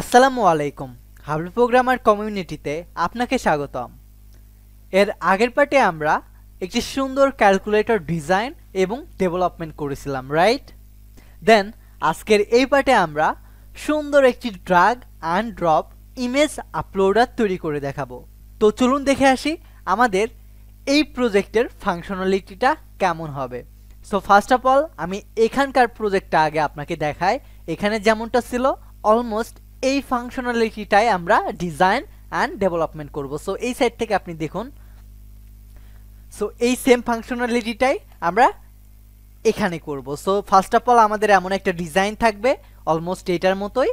আসসালামু আলাইকুম হাবলু প্রোগ্রামার কমিউনিটিতে আপনাকে স্বাগতম এর আগের পার্টে আমরা একটি সুন্দর ক্যালকুলেটর ডিজাইন এবং ডেভেলপমেন্ট করেছিলাম রাইট দেন আজকের এই পার্টে আমরা সুন্দর একটি drag and drop image uploader তৈরি করে দেখাবো তো চলুন দেখে আসি আমাদের এই প্রজেক্টের ফাংশনালিটিটা কেমন হবে সো ফার্স্ট অফ অল আমি এখানকার প্রজেক্টটা আগে আপনাকে দেখাই এখানে যেমনটা ছিল অলমোস্ট এই ফাংশনালিটিটাই আমরা ডিজাইন অ্যান্ড ডেভেলপমেন্ট করব সো এই সাইড থেকে আপনি দেখুন সো এই সেম ফাংশনালিটিটাই আমরা এখানে করব সো ফার্স্ট অফ অল আমাদের এমন একটা ডিজাইন থাকবে অলমোস্ট এটার মতোই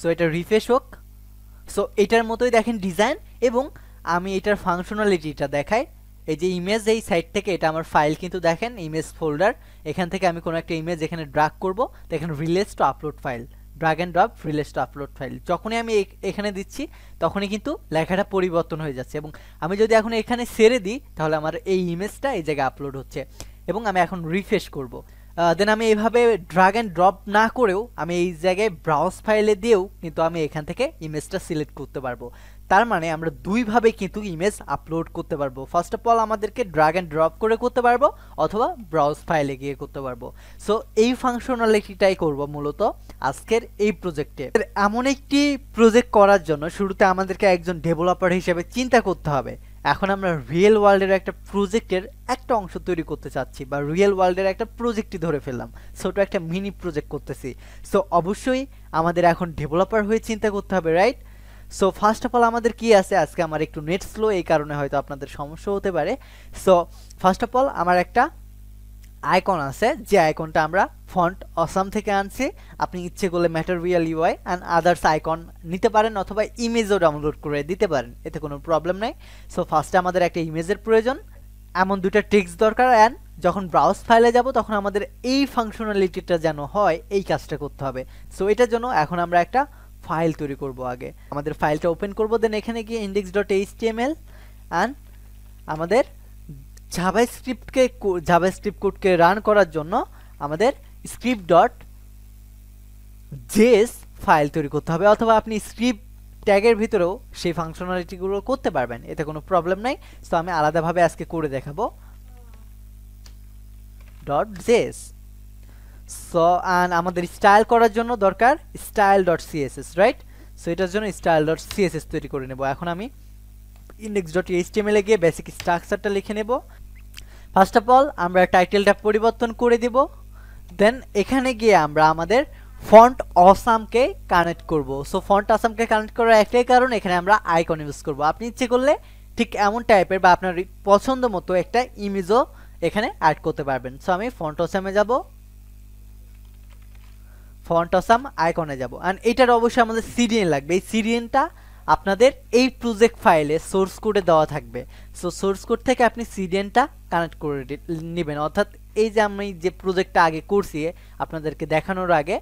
সো এটা রিফ্রেশ হোক সো এটার মতোই দেখেন ডিজাইন এবং আমি এটার ফাংশনালিটিটা দেখাই এই যে ইমেজ এই সাইড থেকে এটা আমার ফাইল কিন্তু দেখেন ইমেজ ফোল্ডার এখান থেকে আমি কোনো একটা ইমেজ এখানে ড্রাগ করব তো এখানে release to upload file drag and drop release upload file যখনই আমি এখানে দিচ্ছি তখনই কিন্তু লেখাটা পরিবর্তন হয়ে যাচ্ছে এবং আমি যদি এখন এখানে সেরে দিই তাহলে আমার এই ইমেজটা এই জায়গায় আপলোড হচ্ছে এবং আমি এখন রিফ্রেশ করব দেন আমি এইভাবে ড্রাগ অ্যান্ড ড্রপ না করেও আমি এই জায়গায় ব্রাউজ ফাইলে দিয়েও কিন্তু আমি এখান থেকে ইমেজটা সিলেক্ট করতে পারবো তার মানে আমরা দুইভাবে কিন্তু ইমেজ আপলোড করতে পারবো ফার্স্ট অফ অল আমাদেরকে ড্রাগ অ্যান্ড ড্রপ করে করতে পারবো অথবা ব্রাউজ ফাইলে গিয়ে করতে পারবো সো এই ফাংশনালিটিটাই করব মূলত আজকের এই প্রজেক্টে এমন একটি প্রজেক্ট করার জন্য শুরুতে আমাদেরকে একজন ডেভেলপার হিসেবে চিন্তা করতে হবে এখন আমরা রিয়েল ওয়ার্ল্ডের একটা প্রজেক্টের একটা অংশ তৈরি করতে চাচ্ছি বা রিয়েল ওয়ার্ল্ডের একটা প্রজেক্টই ধরে ফেললাম ছোটো একটা মিনি প্রজেক্ট করতেছি সো অবশ্যই আমাদের এখন ডেভেলপার হয়ে চিন্তা করতে হবে right so first of all আমাদের কি আছে আজকে আমার একটু নেট স্লো এই কারণে হয়তো আপনাদের সমস্যা হতে পারে সো ফার্স্ট অফ অল আমার একটা আইকন আছে যে আইকনটা আমরা ফন্ট অসাম থেকে আনছি আপনি ইচ্ছে করলে material UI and others icon নিতে পারেন অথবা ইমেজও ডাউনলোড করে দিতে পারেন এতে কোনো প্রবলেম নাই সো ফার্স্টে আমাদের একটা ইমেজের প্রয়োজন এমন দুটা ট্রিক্স দরকার অ্যান্ড যখন ব্রাউজ ফাইলে যাব তখন আমাদের এই ফাংশনালিটিটা যেন হয় এই কাজটা করতে হবে সো এটার জন্য এখন আমরা একটা ফাইল তৈরি করব আগে আমাদের ফাইলটা ওপেন করব দেন এখানে গিয়ে ইন্ডেক্স ডট এইচটিএমএল অ্যান্ড আমাদের জাভাস্ক্রিপ্টকে স্ক্রিপ্ট কোডকে রান করার জন্য আমাদের স্ক্রিপ্ট ডট জেস ফাইল তৈরি করতে হবে অথবা আপনি স্ক্রিপ্ট ট্যাগের ভিতরেও সেই ফাংশনালিটিগুলো করতে পারবেন এতে কোনো প্রবলেম নাই তো আমি আলাদাভাবে আজকে করে দেখাবো ডট জেস সো অ্যান্ড আমাদের স্টাইল করার জন্য দরকার style dot CSS right so এটার জন্য স্টাইল ডট সিএসএস তৈরি করে নেব এখন আমি ইন্ডেক্স ডট এইচটিএমএলে গিয়ে বেসিক স্ট্রাকচারটা লিখে নেব ফার্স্ট অফ অল আমরা টাইটেলটা পরিবর্তন করে দিব দেন এখানে গিয়ে আমরা আমাদের ফন্ট অসামকে কানেক্ট করব সো ফন্ট আসামকে কানেক্ট করার একটাই কারণ এখানে আমরা আইকন ইউজ করব আপনি ইচ্ছে করলে ঠিক এমন টাইপের বা আপনার পছন্দ মতো একটা ইমেজও এখানে অ্যাড করতে পারবেন সো আমি ফন্ট অসামে যাব অসাম আইকনে যাব অ্যান্ড এটার অবশ্যই আমাদের সিডিএন লাগবে এই সিডিএনটা আপনাদের এই প্রজেক্ট ফাইলে সোর্স কোডে দেওয়া থাকবে সো সোর্স কোড থেকে আপনি সিডিএনটা কানেক্ট করে নেবেন অর্থাৎ এই যে আমি যে প্রজেক্টটা আগে করছি আপনাদেরকে দেখানোর আগে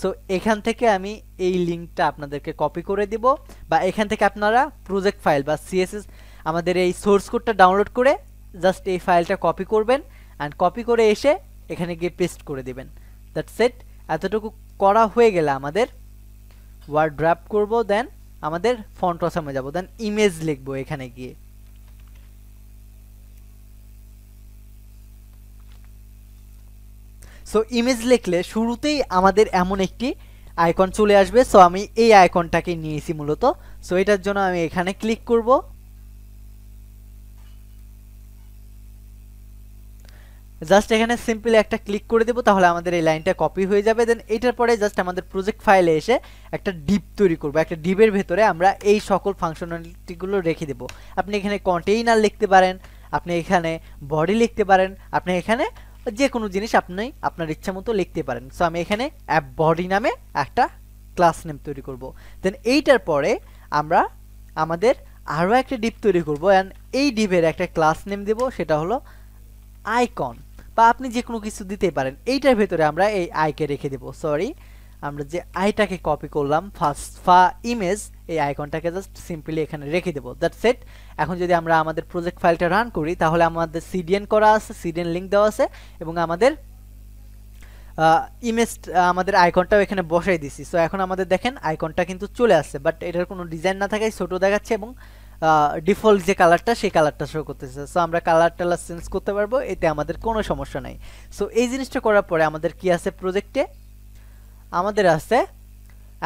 সো এখান থেকে আমি এই লিঙ্কটা আপনাদেরকে কপি করে দিব বা এখান থেকে আপনারা প্রজেক্ট ফাইল বা সিএসএস আমাদের এই সোর্স কোডটা ডাউনলোড করে জাস্ট এই ফাইলটা কপি করবেন অ্যান্ড কপি করে এসে এখানে গিয়ে পেস্ট করে দেবেন দ্যাটস সেট এতটুকু করা হয়ে গেলে আমাদের ওয়ার্ড ড্রাফট করব দেন আমাদের ফন্ট অসামে যাব দেন ইমেজ লিখবো এখানে গিয়ে সো ইমেজ লিখলে শুরুতেই আমাদের এমন একটি আইকন চলে আসবে সো আমি এই আইকনটাকে নিয়েছি মূলত সো এটার জন্য আমি এখানে ক্লিক করবো জাস্ট এখানে সিম্পলি একটা ক্লিক করে দেবো তাহলে আমাদের এই লাইনটা কপি হয়ে যাবে দেন এটার পরে জাস্ট আমাদের প্রজেক্ট ফাইলে এসে একটা ডিপ তৈরি করবো একটা ডিপের ভেতরে আমরা এই সকল ফাংশনালিটিগুলো রেখে দেবো আপনি এখানে কন্টেইনার লিখতে পারেন আপনি এখানে বডি লিখতে পারেন আপনি এখানে যে কোনো জিনিস আপনি আপনার ইচ্ছা মতো লিখতে পারেন সো আমি এখানে অ্যাপ বডি নামে একটা ক্লাস নেম তৈরি করব দেন এইটার পরে আমরা আমাদের আরও একটা ডিপ তৈরি করব অ্যান্ড এই ডিপের একটা ক্লাস নেম দেব সেটা হলো আইকন বা আপনি যে কোনো কিছু দিতে পারেন এইটার ভেতরে আমরা এই আইকে রেখে দেব সরি আমরা যে আইটাকে কপি করলাম ফার্স্ট ফা ইমেজ এই আইকনটাকে জাস্ট সিম্পলি এখানে রেখে দেবো দ্যাটস সেট এখন যদি আমরা আমাদের প্রজেক্ট ফাইলটা রান করি তাহলে আমাদের সিডিএন করা আছে সিডিএন লিঙ্ক দেওয়া আছে এবং আমাদের ইমেজ আমাদের আইকনটাও এখানে বসাই দিছি সো এখন আমাদের দেখেন আইকনটা কিন্তু চলে আসছে বাট এটার কোনো ডিজাইন না থাকায় ছোটো দেখাচ্ছে এবং ডিফল্ট যে কালারটা সেই কালারটা শো করতেছে সো আমরা কালার টালার চেঞ্জ করতে পারবো এতে আমাদের কোনো সমস্যা নাই সো এই জিনিসটা করার পরে আমাদের কি আছে প্রজেক্টে আমাদের আছে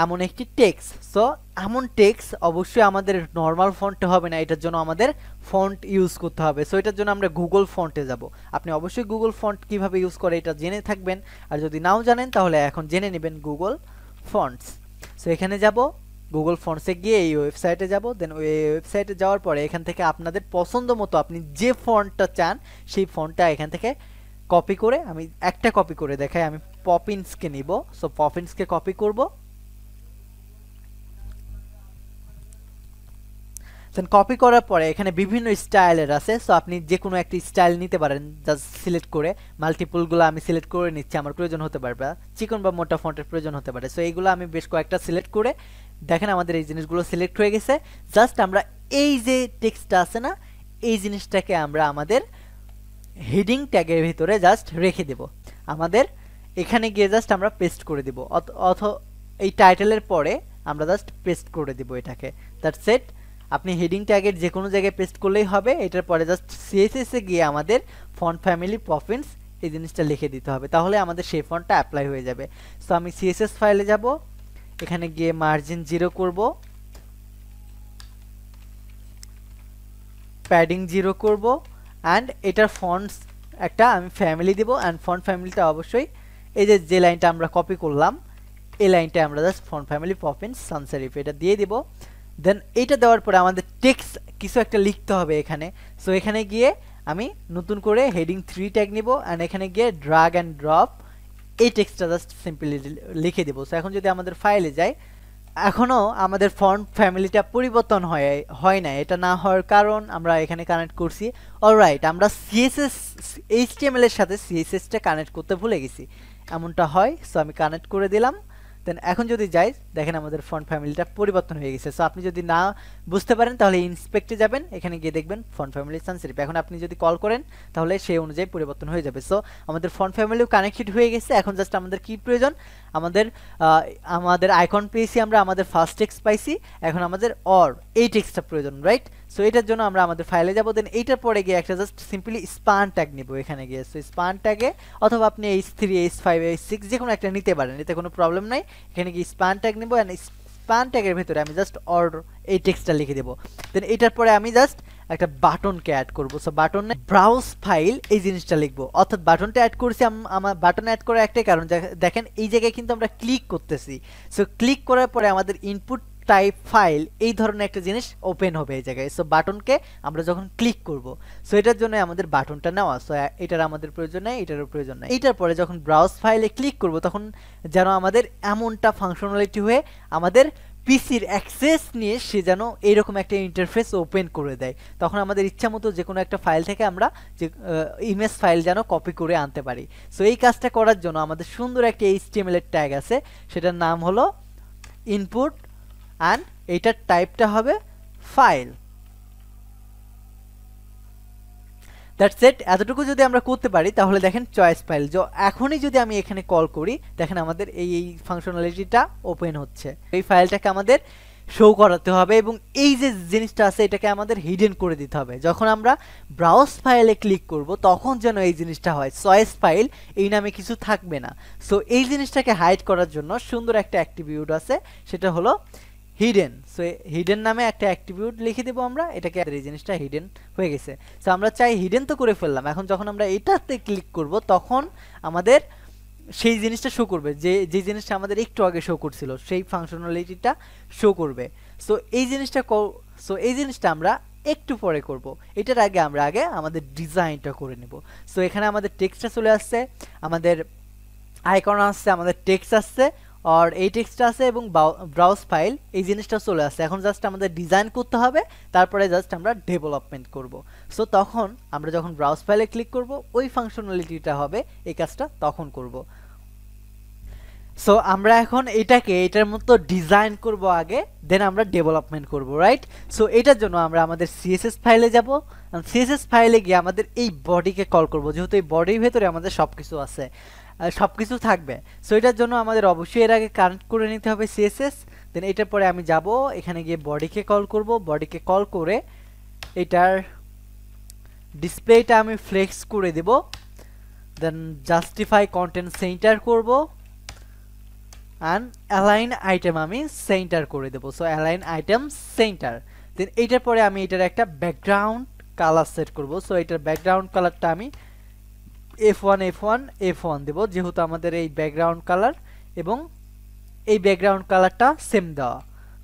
এমন একটি টেক্স সো এমন টেক্স অবশ্যই আমাদের নর্মাল ফন্টে হবে না এটার জন্য আমাদের ফন্ট ইউজ করতে হবে সো এটার জন্য আমরা গুগল ফন্টে যাব আপনি অবশ্যই গুগল ফন্ট কিভাবে ইউজ করে এটা জেনে থাকবেন আর যদি নাও জানেন তাহলে এখন জেনে নেবেন গুগল ফন্টস সো এখানে যাবো গুগল ফন্টসে গিয়ে এই ওয়েবসাইটে যাব দেন ওই ওয়েবসাইটে যাওয়ার পরে এখান থেকে আপনাদের পছন্দ মতো আপনি যে ফন্টটা চান সেই ফন্টটা এখান থেকে কপি করে আমি একটা কপি করে দেখাই আমি পপিন্সকে নিব সো পপিন্সকে কপি করবো দেন কপি করার পরে এখানে বিভিন্ন স্টাইলের আছে সো আপনি যে কোনো একটি স্টাইল নিতে পারেন জাস্ট সিলেক্ট করে মাল্টিপুলগুলো আমি সিলেক্ট করে নিচ্ছি আমার প্রয়োজন হতে পারে বা চিকন বা মোটা ফন্টের প্রয়োজন হতে পারে সো এইগুলো আমি বেশ কয়েকটা সিলেক্ট করে দেখেন আমাদের এই জিনিসগুলো সিলেক্ট হয়ে গেছে জাস্ট আমরা এই যে টেক্সটটা আছে না এই জিনিসটাকে আমরা আমাদের হেডিং ট্যাগের ভিতরে জাস্ট রেখে দেব আমাদের এখানে গিয়ে জাস্ট আমরা পেস্ট করে দেব অথ এই টাইটেলের পরে আমরা জাস্ট পেস্ট করে দেব এটাকে দ্যাটস সেট আপনি হেডিং ট্যাগের যে কোনো জায়গায় পেস্ট করলেই হবে এটার পরে জাস্ট সিএসএসে গিয়ে আমাদের ফন্ট ফ্যামিলি প্রফিন্স এই জিনিসটা লিখে দিতে হবে তাহলে আমাদের সেই ফন্টটা অ্যাপ্লাই হয়ে যাবে সো আমি সিএসএস ফাইলে যাব এখানে গিয়ে মার্জিন জিরো করব প্যাডিং জিরো করব অ্যান্ড এটার ফন্টস একটা আমি ফ্যামিলি দিব অ্যান্ড ফন্ট ফ্যামিলিটা অবশ্যই এই যে যে লাইনটা আমরা কপি করলাম এই লাইনটা আমরা just font family Poppins sans serif এটা দিয়ে দেবো দেন এইটা দেওয়ার পরে আমাদের টেক্স কিছু একটা লিখতে হবে এখানে সো এখানে গিয়ে আমি নতুন করে হেডিং থ্রি ট্যাগ নিব অ্যান্ড এখানে গিয়ে ড্রাগ অ্যান্ড ড্রপ এই টেক্সটা জাস্ট সিম্পলি লিখে দেবো সো এখন যদি আমাদের ফাইলে যাই এখনও আমাদের ফর্ম ফ্যামিলিটা পরিবর্তন হয় হয় না এটা না হওয়ার কারণ আমরা এখানে কানেক্ট করছি অলরাইট আমরা সিএসএস এইচটিএমএল এর সাথে সিএসএসটা কানেক্ট করতে ভুলে গেছি এমনটা হয় সো আমি কানেক্ট করে দিলাম দেন এখন যদি যাই দেখেন আমাদের ফন্ট ফ্যামিলিটা পরিবর্তন হয়ে গেছে সো আপনি যদি না বুঝতে পারেন তাহলে ইন্সপেক্টে যাবেন এখানে গিয়ে দেখবেন ফন্ট ফ্যামিলি সানসিপ এখন আপনি যদি কল করেন তাহলে সেই অনুযায়ী পরিবর্তন হয়ে যাবে সো আমাদের ফন্ট ফ্যামিলিও কানেক্টেড হয়ে গেছে এখন জাস্ট আমাদের কি প্রয়োজন আমাদের আমাদের আইকন পেয়েছি আমরা আমাদের ফার্স্ট টেক্স পাইছি এখন আমাদের অর এই টেক্সটা প্রয়োজন রাইট সো এটার জন্য আমরা আমাদের ফাইলে যাব দেন এইটার পরে গিয়ে একটা জাস্ট সিম্পলি স্পান ট্যাগ নিব এখানে গিয়ে সো স্পান ট্যাগে অথবা আপনি H three H five H six যে কোনো একটা নিতে পারেন এতে কোনো প্রবলেম নাই এখানে গিয়ে স্পান ট্যাগ নিব অ্যান্ড স্পান ট্যাগের ভিতরে আমি জাস্ট অর এই টেক্সটটা লিখে দেবো দেন এটার পরে আমি জাস্ট একটা বাটনকে অ্যাড করবো সো বাটনে ব্রাউজ ফাইল এই জিনিসটা লিখবো অর্থাৎ বাটনটা অ্যাড করছি আমার বাটন অ্যাড করার একটাই কারণ দেখেন এই জায়গায় কিন্তু আমরা ক্লিক করতেছি সো ক্লিক করার পরে আমাদের ইনপুট টাইপ ফাইল এই ধরনের একটা জিনিস ওপেন হবে এই জায়গায় সো বাটনকে আমরা যখন ক্লিক করব সো এটার জন্য আমাদের বাটনটা নেওয়া সো এটার আমাদের প্রয়োজন নেই এটারও প্রয়োজন নেই এটার পরে যখন ব্রাউজ ফাইলে ক্লিক করব তখন যেন আমাদের এমনটা ফাংশনালিটি হয়ে আমাদের পিসির অ্যাক্সেস নিয়ে সে যেন এইরকম একটা ইন্টারফেস ওপেন করে দেয় তখন আমাদের ইচ্ছা মতো যে কোনো একটা ফাইল থেকে আমরা যে ইমেজ ফাইল যেন কপি করে আনতে পারি সো এই কাজটা করার জন্য আমাদের সুন্দর একটা এইচটিএমএল এর ট্যাগ আছে সেটার নাম হলো ইনপুট অ্যান্ড এইটার টাইপটা হবে ফাইল দ্যাট সেট এতটুকু যদি আমরা করতে পারি তাহলে দেখেন চয়েস ফাইল এখনই যদি আমি এখানে কল করি দেখেন আমাদের এই এই ফাংশনালিটিটা ওপেন হচ্ছে এই ফাইলটাকে আমাদের শো করাতে হবে এবং এই যে জিনিসটা আছে এটাকে আমাদের হিডেন করে দিতে হবে যখন আমরা ব্রাউজ ফাইলে ক্লিক করব তখন যেন এই জিনিসটা হয় চয়েস ফাইল এই নামে কিছু থাকবে না সো এই জিনিসটাকে হাইড করার জন্য সুন্দর একটা অ্যাক্টিভিউড আছে সেটা হলো হিডেন সো হিডেন নামে একটা অ্যাক্টিভিউট লিখে দেবো আমরা এটাকে এই জিনিসটা হিডেন হয়ে গেছে সো আমরা চাই হিডেন তো করে ফেললাম এখন যখন আমরা এটাতে ক্লিক করব তখন আমাদের সেই জিনিসটা শো করবে যে যে জিনিসটা আমাদের একটু আগে শো করছিল সেই ফাংশনালিটিটা শো করবে সো এই জিনিসটা সো এই জিনিসটা আমরা একটু পরে করব এটার আগে আমরা আগে আমাদের ডিজাইনটা করে নেব সো এখানে আমাদের টেক্সটটা চলে আসছে আমাদের আইকন আসছে আমাদের টেক্সট আসছে আর এই টেক্সটটা আছে এবং ব্রাউজ ফাইল এই জিনিসটা চলে আসছে এখন জাস্ট আমাদের ডিজাইন করতে হবে তারপরে জাস্ট আমরা ডেভেলপমেন্ট করব সো তখন আমরা যখন ব্রাউজ ফাইলে ক্লিক করব ওই ফাংশনালিটিটা হবে এই কাজটা তখন করব সো আমরা এখন এটাকে এটার মতো ডিজাইন করব আগে দেন আমরা ডেভেলপমেন্ট করব রাইট সো এটার জন্য আমরা আমাদের সিএসএস ফাইলে যাব সিএসএস ফাইলে গিয়ে আমাদের এই বডিকে কল করব যেহেতু এই বডির ভেতরে আমাদের সব কিছু আছে সব কিছু থাকবে সো এটার জন্য আমাদের অবশ্যই এর আগে কানেক্ট করে নিতে হবে সিএসএস দেন এটার পরে আমি যাব এখানে গিয়ে বডিকে কল করব বডিকে কল করে এটার ডিসপ্লেটা আমি ফ্লেক্স করে দেব দেন জাস্টিফাই কন্টেন্ট সেন্টার করব অ্যান্ড অ্যালাইন আইটেম আমি সেন্টার করে দেবো so align item center then এইটার পরে আমি এটার একটা ব্যাকগ্রাউন্ড কালার সেট করব সো এটার ব্যাকগ্রাউন্ড কালারটা আমি F one F one F one দেবো যেহেতু আমাদের এই ব্যাকগ্রাউন্ড কালার এবং এই ব্যাকগ্রাউন্ড কালারটা সেম দেওয়া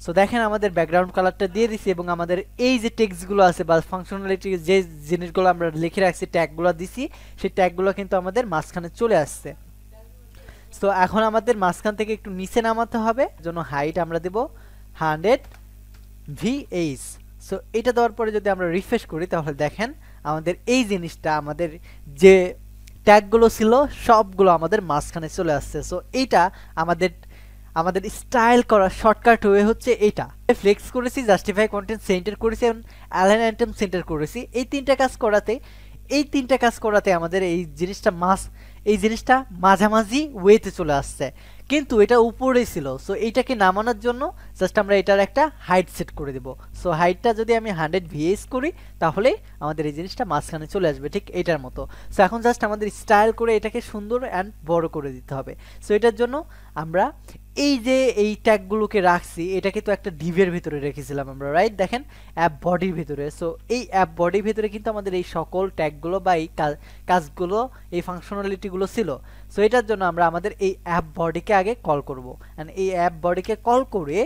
সো দেখেন আমাদের ব্যাকগ্রাউন্ড কালারটা দিয়ে দিছি এবং আমাদের এই যে টেক্সটগুলো আছে বা ফাংশনালিটি যে জিনিসগুলো আমরা লিখে রাখছি ট্যাগগুলো দিছি সেই ট্যাগগুলো কিন্তু আমাদের মাঝখানে চলে আসছে সো এখন আমাদের মাঝখান থেকে একটু নিচে নামাতে হবে জন্য হাইট আমরা দেব হান্ড্রেড ভিএইচ সো এটা দেওয়ার পরে যদি আমরা রিফ্রেশ করি তাহলে দেখেন আমাদের এই জিনিসটা আমাদের যে ট্যাগগুলো ছিল সবগুলো আমাদের মাঝখানে চলে আসছে সো এইটা আমাদের আমাদের স্টাইল করা শর্টকাট ওয়ে হচ্ছে এইটা ফ্লেক্স করেছি জাস্টিফাই কন্টেন্ট সেন্টার করেছি এবং অ্যালাইন আইটেম সেন্টার করেছি এই তিনটা কাজ করাতে এই তিনটা কাজ করাতে আমাদের এই জিনিসটা মাস এই জিনিসটা মাঝামাঝি ওয়েতে চলে আসছে কিন্তু এটা উপরেই ছিল সো এইটাকে নামানোর জন্য জাস্ট আমরা এটার একটা হাইট সেট করে দেব সো হাইটটা যদি আমি হান্ড্রেড ভিএস করি তাহলে আমাদের এই জিনিসটা মাঝখানে চলে আসবে ঠিক এটার মতো সো এখন জাস্ট আমাদের স্টাইল করে এটাকে সুন্দর অ্যান্ড বড় করে দিতে হবে সো এটার জন্য আমরা এই যে এই ট্যাগগুলোকে রাখছি এটাকে তো একটা ডিভের ভিতরে রেখেছিলাম আমরা রাইট দেখেন অ্যাপ বডির ভিতরে সো এই অ্যাপ বডির ভিতরে কিন্তু আমাদের এই সকল ট্যাগগুলো বা এই কাজগুলো এই ফাংশনালিটিগুলো ছিল সো এটার জন্য আমরা আমাদের এই অ্যাপ বডিকে আগে কল করব অ্যান্ড এই অ্যাপ বডিকে কল করে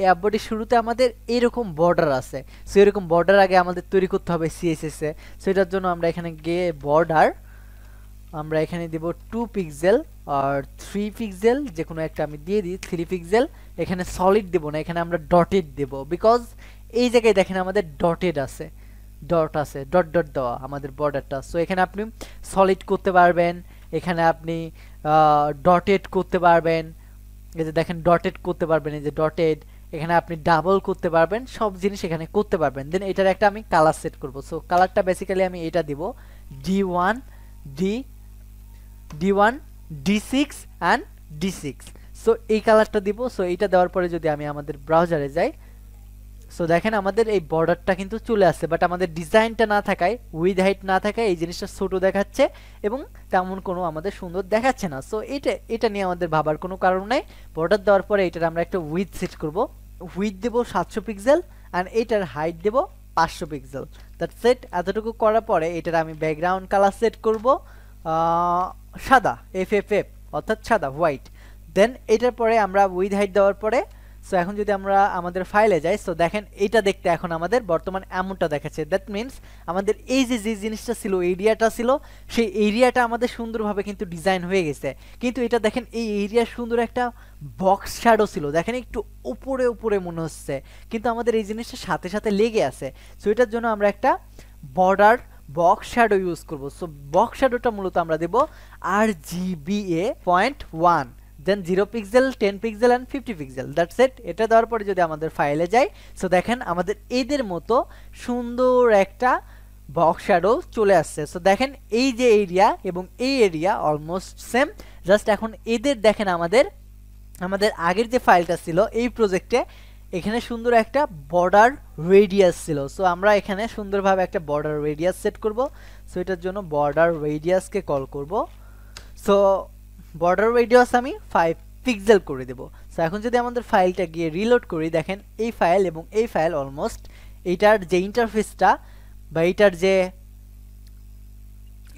এই অ্যাপ বডির শুরুতে আমাদের এইরকম বর্ডার আছে সো এরকম বর্ডার আগে আমাদের তৈরি করতে হবে সিএসএসে সো এটার জন্য আমরা এখানে গিয়ে বর্ডার আমরা এখানে দেব টু পিক্সেল আর থ্রি পিক্সেল যে কোনো একটা আমি দিয়ে দিই থ্রি পিক্সেল এখানে সলিড দেব না এখানে আমরা ডটেড দেব বিকজ এই জায়গায় দেখেন আমাদের ডটেড আছে ডট আছে ডট ডট দেওয়া আমাদের বর্ডারটা সো এখানে আপনি সলিড করতে পারবেন এখানে আপনি ডটেড করতে পারবেন এই যে দেখেন ডটেড করতে পারবেন এই যে ডটেড এখানে আপনি ডাবল করতে পারবেন সব জিনিস এখানে করতে পারবেন দেন এটার একটা আমি কালার সেট করব সো কালারটা বেসিক্যালি আমি এটা দিব D one D d1 d6 D six and D six so এই কালারটা দিব সো এইটা দেওয়ার পরে যদি আমি আমাদের ব্রাউজারে যাই সো দেখেন আমাদের এই বর্ডারটা কিন্তু চলে আসছে বাট আমাদের ডিজাইনটা না থাকায় উইথ হাইট না থাকায় এই জিনিসটা ছোটো দেখাচ্ছে এবং তেমন কোনো আমাদের সুন্দর দেখাচ্ছে না সো এটা এটা নিয়ে আমাদের ভাবার কোনো কারণ নাই বর্ডার দেওয়ার পরে এটার আমরা একটা উইথ সেট করব উইথ দেবো সাতশো পিক্সেল অ্যান্ড এটার হাইট দেবো পাঁচশো পিক্সেল দ্যাট সেট এতটুকু করার পরে এটার আমি ব্যাকগ্রাউন্ড কালার সেট করব সাদা এফ এফ এফ অর্থাৎ সাদা হোয়াইট দেন এটার পরে আমরা উইথ হাইট দেওয়ার পরে সো এখন যদি আমরা আমাদের ফাইলে যাই সো দেখেন এটা দেখতে এখন আমাদের বর্তমান এমনটা দেখাচ্ছে দ্যাট মিনস আমাদের এই যে যে জিনিসটা ছিল এরিয়াটা ছিল সেই এরিয়াটা আমাদের সুন্দরভাবে কিন্তু ডিজাইন হয়ে গেছে কিন্তু এটা দেখেন এই এরিয়ার সুন্দর একটা বক্স শ্যাডো ছিল দেখেন একটু উপরে উপরে মনে হচ্ছে কিন্তু আমাদের এই জিনিসটা সাথে সাথে লেগে আছে সো এটার জন্য আমরা একটা বর্ডার বক্স শ্যাডো ইউজ করবো সো বক্স শ্যাডোটা মূলত আমরা দেবো আর GB A point one then zero pixel ten pixel and fifty pixel that's এট এটা দেওয়ার পরে যদি আমাদের ফাইলে যাই সো দেখেন আমাদের এদের মতো সুন্দর একটা বক্স শ্যাডো চলে আসছে সো দেখেন এই যে এরিয়া এবং এই এরিয়া অলমোস্ট সেম জাস্ট এখন এদের দেখেন আমাদের আমাদের আগের যে ফাইলটা ছিল এই প্রজেক্টে এখানে সুন্দর একটা বর্ডার রেডিয়াস ছিল সো আমরা এখানে সুন্দরভাবে একটা বর্ডার রেডিয়াস সেট করব সো এটার জন্য বর্ডার রেডিয়াসকে কল করব সো বর্ডার রেডিয়াস আমি ফাইভ পিক্সেল করে দেব সো এখন যদি আমাদের ফাইলটা গিয়ে রিলোড করি দেখেন এই ফাইল এবং এই ফাইল অলমোস্ট এইটার যে ইন্টারফেসটা বা এইটার যে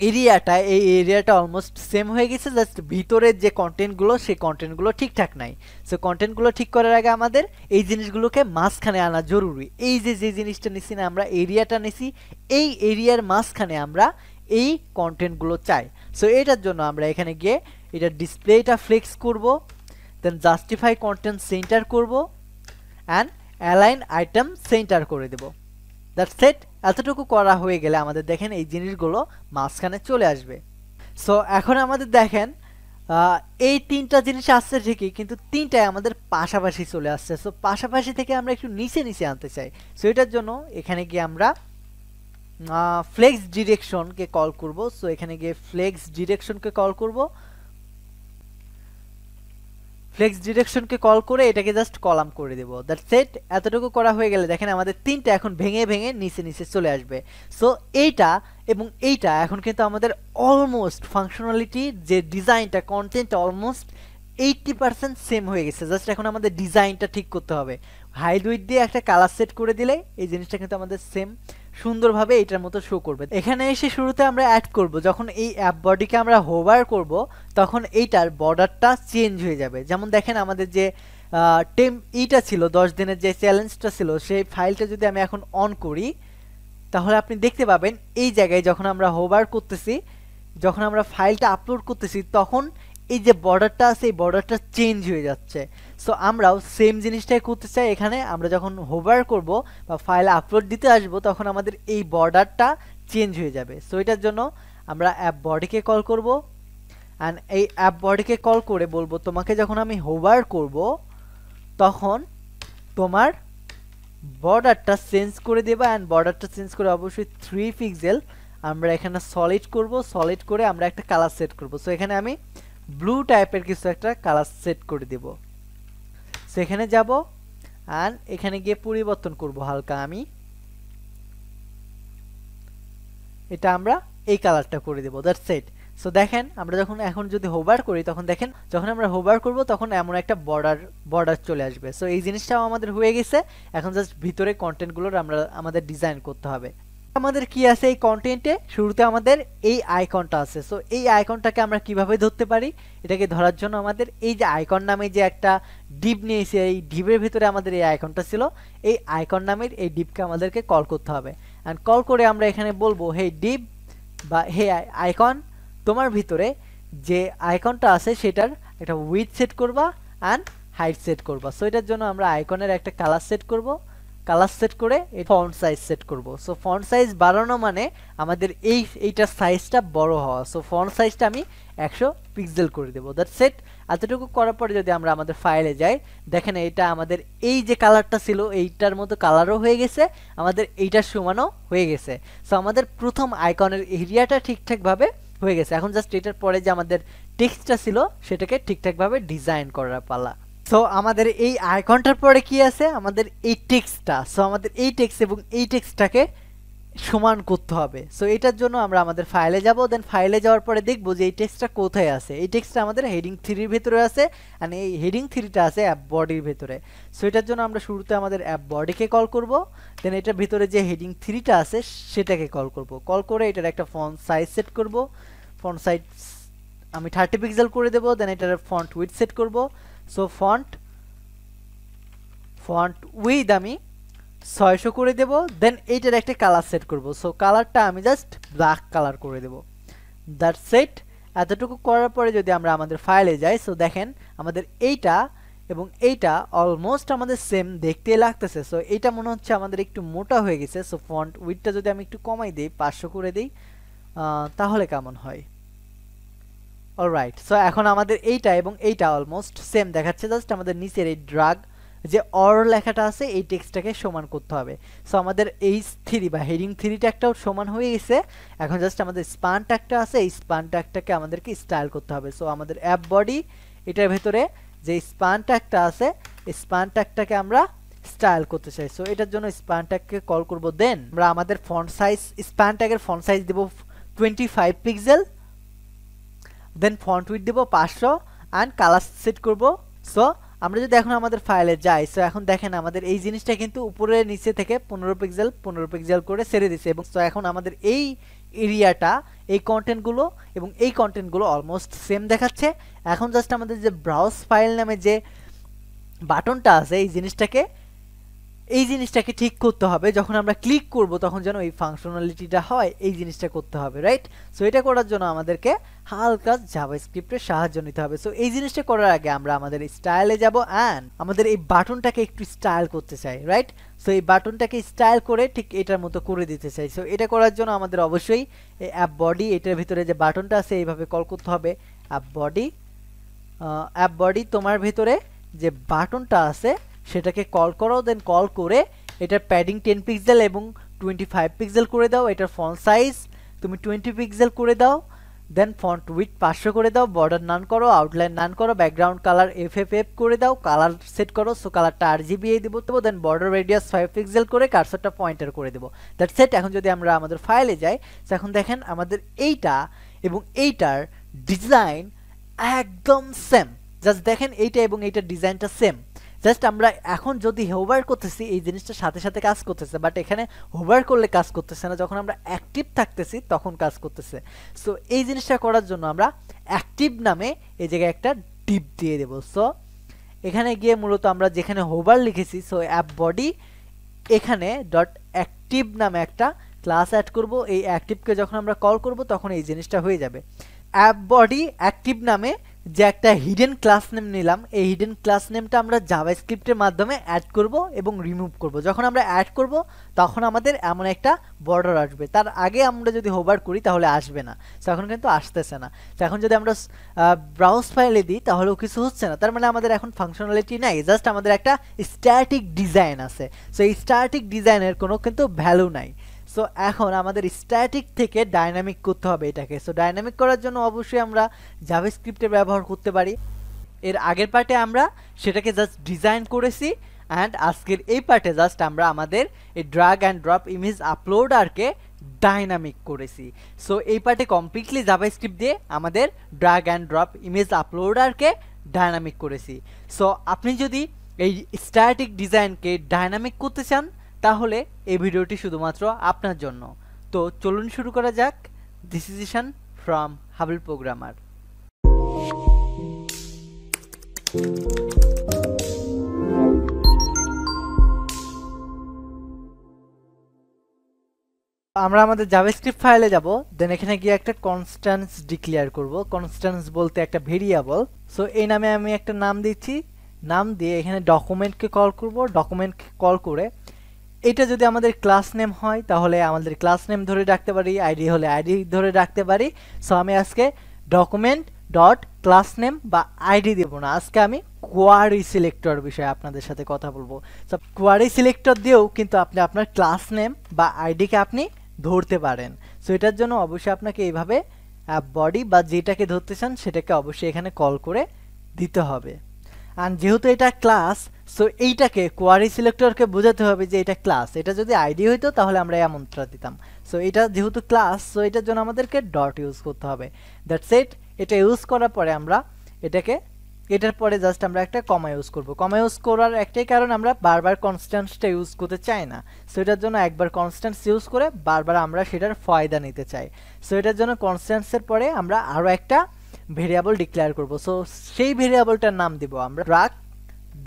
এরিয়াটা এই এরিয়াটা অলমোস্ট সেম হয়ে গেছে জাস্ট ভিতরের যে কন্টেন্টগুলো সেই কন্টেন্টগুলো ঠিকঠাক নাই সো কন্টেন্টগুলো ঠিক করার আগে আমাদের এই জিনিসগুলোকে মাঝখানে আনা জরুরি এই যে যে জিনিসটা নিছি না আমরা এরিয়াটা নিছি এই এরিয়ার মাঝখানে আমরা এই কন্টেন্টগুলো চাই সো এটার জন্য আমরা এখানে গিয়ে এটা ডিসপ্লেটা ফ্লেক্স করব দেন জাস্টিফাই কন্টেন্ট সেন্টার করব অ্যান্ড অ্যালাইন আইটেম সেন্টার করে দেব দ্যাটস সেট এতটুকু করা হয়ে গেলে আমাদের দেখেন এই জিনিসগুলো মাঝখানে চলে আসবে সো এখন আমাদের দেখেন এই তিনটা জিনিস আসছে ঠিকই কিন্তু তিনটায় আমাদের পাশাপাশি চলে আসছে সো পাশাপাশি থেকে আমরা একটু নিচে নিচে আনতে চাই সো এটার জন্য এখানে গিয়ে আমরা ফ্লেক্স ডিরেকশনকে কল করব সো এখানে গিয়ে ফ্লেক্স ডিরেকশনকে কল করব ফ্লেক্স ডিরেকশনকে কল করে এটাকে জাস্ট কলাম করে দেব দ্যাট সেট এতটুকু করা হয়ে গেলে দেখেন আমাদের তিনটা এখন ভেঙে ভেঙে নিচে নিচে চলে আসবে সো এইটা এবং এইটা এখন কিন্তু আমাদের অলমোস্ট ফাংশনালিটি যে ডিজাইনটা content almost eighty percent same হয়ে গেছে জাস্ট এখন আমাদের ডিজাইনটা ঠিক করতে হবে হাইড উইথ দিয়ে একটা কালার সেট করে দিলে এই জিনিসটা কিন্তু আমাদের সেম সুন্দরভাবে এটার মতো শো করবে এখানে এসে শুরুতে আমরা অ্যাড করব যখন এই অ্যাপ বডিকে আমরা হোভার করব তখন এইটার বর্ডারটা চেঞ্জ হয়ে যাবে যেমন দেখেন আমাদের যে টেম ইটা ছিল দশ দিনের যে চ্যালেঞ্জটা ছিল সেই ফাইলটা যদি আমি এখন অন করি তাহলে আপনি দেখতে পাবেন এই জায়গায় যখন আমরা হোভার করতেছি যখন আমরা ফাইলটা আপলোড করতেছি তখন এই যে বর্ডারটা আছে এই বর্ডারটা চেঞ্জ হয়ে যাচ্ছে সো আমরাও সেম জিনিসটাই করতে চাই এখানে আমরা যখন হোভার করব বা ফাইল আপলোড দিতে আসব তখন আমাদের এই বর্ডারটা চেঞ্জ হয়ে যাবে সো এটার জন্য আমরা অ্যাপ বডিকে কল করব অ্যান্ড এই অ্যাপ বডিকে কল করে বলবো তোমাকে যখন আমি হোভার করব তখন তোমার বর্ডারটা চেঞ্জ করে দেবো অ্যান্ড বর্ডারটা চেঞ্জ করে অবশ্যই থ্রি পিক্সেল আমরা এখানে সলিড করব সলিড করে আমরা একটা কালার সেট করব সো এখানে আমি ব্লু টাইপের কিছু একটা কালার সেট করে দেব সেখানে যাব আর এখানে গিয়ে পরিবর্তন করব হালকা আমি এটা আমরা এই কালারটা করে দেবো দ্যাট সেট সো দেখেন আমরা যখন এখন যদি হোবার করি তখন দেখেন যখন আমরা হোবার করব তখন এমন একটা বর্ডার বর্ডার চলে আসবে সো এই জিনিসটাও আমাদের হয়ে গেছে এখন জাস্ট ভিতরে কন্টেন্টগুলোর আমরা আমাদের ডিজাইন করতে হবে আমাদের কি আছে এই কন্টেন্টে শুরুতে আমাদের এই আইকনটা আছে সো এই আইকনটাকে আমরা কিভাবে ধরতে পারি এটাকে ধরার জন্য আমাদের এই যে আইকন নামে যে একটা ডিপ নিয়েছে এই ডিপের ভিতরে আমাদের এই আইকনটা ছিল এই আইকন নামের এই ডিপকে আমাদেরকে কল করতে হবে অ্যান্ড কল করে আমরা এখানে বলবো হে ডিপ বা হে আইকন তোমার ভিতরে যে আইকনটা আছে সেটার একটা উইথ সেট করবা অ্যান্ড হাইট সেট করবা সো এটার জন্য আমরা আইকনের একটা কালার সেট করবো কালার সেট করে এই ফন্ট সাইজ সেট করব সো ফন্ট সাইজ বাড়ানো মানে আমাদের এই এইটার সাইজটা বড় হওয়া সো ফন্ট সাইজটা আমি একশো পিক্সেল করে দেবো দ্যাট সেট এতটুকু করার পরে যদি আমরা আমাদের ফাইলে যাই দেখেন এটা আমাদের এই যে কালারটা ছিল এইটার মতো কালারও হয়ে গেছে আমাদের এইটার সমানও হয়ে গেছে সো আমাদের প্রথম আইকনের এরিয়াটা ঠিকঠাকভাবে হয়ে গেছে এখন জাস্ট এটার পরে যে আমাদের টেক্সটটা ছিল সেটাকে ঠিকঠাকভাবে ডিজাইন করার পালা সো আমাদের এই আইকনটার পরে কি আছে আমাদের এই টেক্সটটা সো আমাদের এই টেক্সট এবং এই টেক্সটটাকে সমান করতে হবে সো এটার জন্য আমরা আমাদের ফাইলে যাব দেন ফাইলে যাওয়ার পরে দেখবো যে এই টেক্সটটা কোথায় আছে এই টেক্সটটা আমাদের হেডিং থ্রির ভেতরে আছে অ্যান্ড এই হেডিং থ্রিটা আছে অ্যাপ বডির ভেতরে সো এটার জন্য আমরা শুরুতে আমাদের অ্যাপ বডিকে কল করব দেন এটার ভিতরে যে হেডিং থ্রিটা আছে সেটাকে কল করব কল করে এটার একটা ফন্ট সাইজ সেট করব ফন্ট সাইজ আমি থার্টি পিক্সেল করে দেবো দেন এটার ফন্ট উইথ সেট করবো সো ফন্ট ফন্ট উইথ আমি ছয়শো করে দেব দেন এইটার একটা কালার সেট করব সো কালারটা আমি জাস্ট ব্ল্যাক কালার করে দেব দ্যাট সেট এতটুকু করার পরে যদি আমরা আমাদের ফাইলে যাই সো দেখেন আমাদের এইটা এবং এইটা অলমোস্ট আমাদের সেম দেখতে লাগতেছে সো এটা মনে হচ্ছে আমাদের একটু মোটা হয়ে গেছে সো ফন্ট উইথটা যদি আমি একটু কমাই দিই পাঁচশো করে দিই তাহলে কেমন হয় অলরাইট সো এখন আমাদের এইটা এবং এইটা অলমোস্ট সেম দেখাচ্ছে জাস্ট আমাদের নিচের এই ড্রাগ যে অর লেখাটা আছে এই টেক্সটটাকে সমান করতে হবে সো আমাদের এই থ্রি বা হেডিং থ্রিটা একটাও সমান হয়ে গেছে এখন জাস্ট আমাদের স্পান ট্যাগটা আছে এই স্পান ট্যাগটাকে আমাদেরকে স্টাইল করতে হবে সো আমাদের অ্যাপ বডি এটার ভেতরে যে স্পান ট্যাগটা আছে স্পান ট্যাগটাকে আমরা স্টাইল করতে চাই সো এটার জন্য স্পান ট্যাগকে কল করব দেন আমরা আমাদের ফন্ট সাইজ স্পান ট্যাগের ফন্ট সাইজ দেবো twenty five pixel then font width দেবো পাঁচশো অ্যান্ড কালার সেট করবো সো আমরা যদি এখন আমাদের ফাইলে যাই সো এখন দেখেন আমাদের এই জিনিসটা কিন্তু উপরে নিচে থেকে পনেরো পিক্সেল পনেরো পিক্সেল করে সেরে দিছে এবং সো এখন আমাদের এই এরিয়াটা এই কন্টেন্টগুলো এবং এই কন্টেন্টগুলো অলমোস্ট সেম দেখাচ্ছে এখন জাস্ট আমাদের যে ব্রাউজ ফাইল নামে যে বাটনটা আছে এই জিনিসটাকে এই জিনিসটাকে ঠিক করতে হবে যখন আমরা ক্লিক করব তখন যেন এই ফাংশনালিটিটা হয় এই জিনিসটা করতে হবে রাইট সো এটা করার জন্য আমাদেরকে হালকা জাভা স্ক্রিপ্টের সাহায্য নিতে হবে সো এই জিনিসটা করার আগে আমরা আমাদের স্টাইলে যাব অ্যান্ড আমাদের এই বাটনটাকে একটু স্টাইল করতে চাই রাইট সো এই বাটনটাকে স্টাইল করে ঠিক এটার মতো করে দিতে চাই সো এটা করার জন্য আমাদের অবশ্যই এই অ্যাপ বডি এটার ভিতরে যে বাটনটা আছে এইভাবে কল করতে হবে অ্যাপ বডি অ্যাপ বডি তোমার ভিতরে যে বাটনটা আছে সেটাকে কল করো দেন কল করে এটার প্যাডিং টেন পিক্সেল এবং টোয়েন্টি ফাইভ পিক্সেল করে দাও এটার ফন্ট সাইজ তুমি টোয়েন্টি পিক্সেল করে দাও দেন ফোন উইথ পাঁচশো করে দাও বর্ডার নান করো আউটলাইন নান করো background color F F F করে দাও কালার সেট করো সো কালারটা আর জিবি এই দেবো তবু then border radius five pixel করে কার্সারটা পয়েন্টার করে দেবো দ্যাট সেট এখন যদি আমরা আমাদের ফাইলে যাই তো এখন দেখেন আমাদের এইটা এবং এইটার ডিজাইন একদম সেম জাস্ট দেখেন এইটা এবং এইটার ডিজাইনটা সেম জাস্ট আমরা এখন যদি হোভার করতেছি এই জিনিসটা সাথে সাথে কাজ করতেছে বাট এখানে হোভার করলে কাজ করতেছে না যখন আমরা অ্যাক্টিভ থাকতেছি তখন কাজ করতেছে সো এই জিনিসটা করার জন্য আমরা অ্যাক্টিভ নামে এই জায়গায় একটা ডিপ দিয়ে দেবো সো এখানে গিয়ে মূলত আমরা যেখানে হোভার লিখেছি সো অ্যাপ বডি এখানে ডট অ্যাক্টিভ নামে একটা ক্লাস অ্যাড করব এই অ্যাক্টিভকে যখন আমরা কল করব তখন এই জিনিসটা হয়ে যাবে অ্যাপ বডি অ্যাক্টিভ নামে যে একটা হিডেন ক্লাস নেম নিলাম এই হিডেন ক্লাস নেমটা আমরা জাভা স্ক্রিপ্টের মাধ্যমে অ্যাড করব এবং রিমুভ করব যখন আমরা অ্যাড করব তখন আমাদের এমন একটা বর্ডার আসবে তার আগে আমরা যদি হোভার করি তাহলে আসবে না এখন কিন্তু আসতেছে না এখন যদি আমরা ব্রাউজ ফাইলে দিই তাহলেও কিছু হচ্ছে না তার মানে আমাদের এখন ফাংশনালিটি নাই জাস্ট আমাদের একটা স্ট্যাটিক ডিজাইন আছে সো এই স্ট্যাটিক ডিজাইনের কোনো কিন্তু ভ্যালু নাই সো এখন আমাদের স্ট্যাটিক থেকে ডাইনামিক করতে হবে এটাকে সো ডাইনামিক করার জন্য অবশ্যই আমরা জাভাস্ক্রিপ্টের ব্যবহার করতে পারি এর আগের পার্টে আমরা সেটাকে জাস্ট ডিজাইন করেছি অ্যান্ড আজকের এই পার্টে জাস্ট আমরা আমাদের এই ড্রাগ অ্যান্ড ড্রপ ইমেজ আপলোডারকে ডাইনামিক করেছি সো এই পার্টে কমপ্লিটলি জাভাস্ক্রিপ্ট দিয়ে আমাদের ড্রাগ অ্যান্ড ড্রপ ইমেজ আপলোডারকে ডাইনামিক করেছি সো আপনি যদি এই স্ট্যাটিক ডিজাইনকে ডাইনামিক করতে চান তাহলে এই ভিডিওটি শুধুমাত্র আপনার জন্য তো চলুন শুরু করা যাক দিস ফ্রম হাবল প্রোগ্রামার আমরা আমাদের জাভাস্ক্রিপ্ট ফাইলে যাব দেন এখানে গিয়ে একটা কনস্ট্যান্স ডিক্লেয়ার করব কনস্ট্যান্স বলতে একটা ভেরিয়েবল সো এই নামে আমি একটা নাম দিচ্ছি নাম দিয়ে এখানে ডকুমেন্টকে কল করব ডকুমেন্টকে কল করে এটা যদি আমাদের ক্লাস নেম হয় তাহলে আমাদের ক্লাস নেম ধরে রাখতে পারি আইডি হলে আইডি ধরে রাখতে পারি সো আমি আজকে ডকুমেন্ট ডট ক্লাস নেম বা আইডি দেব না আজকে আমি কোয়ারি সিলেক্টর বিষয়ে আপনাদের সাথে কথা বলবো সো কোয়ারি সিলেক্টর দিয়েও কিন্তু আপনি আপনার ক্লাস নেম বা আইডিকে আপনি ধরতে পারেন সো এটার জন্য অবশ্যই আপনাকে এইভাবে বডি বা যেটাকে ধরতে চান সেটাকে অবশ্যই এখানে কল করে দিতে হবে অ্যান্ড যেহেতু এটা ক্লাস সো এইটাকে কোয়ারি সিলেক্টরকে বোঝাতে হবে যে এটা ক্লাস এটা যদি আইডি হইতো তাহলে আমরা এমনটা দিতাম সো এটা যেহেতু ক্লাস সো এটার জন্য আমাদেরকে ডট ইউজ করতে হবে দ্যাটস ইট এটা ইউজ করার পরে আমরা এটাকে এটার পরে জাস্ট আমরা একটা কমা ইউজ করব কমা ইউজ করার একটাই কারণ আমরা বারবার কনস্ট্যান্সটা ইউজ করতে চাই না সো এটার জন্য একবার কনস্ট্যান্স ইউজ করে বারবার আমরা সেটার ফয়দা নিতে চাই সো এটার জন্য কনস্ট্যান্সের পরে আমরা আরও একটা ভেরিয়েবল ডিক্লেয়ার করব সো সেই ভেরিয়েবলটার নাম দিব আমরা ড্রাগ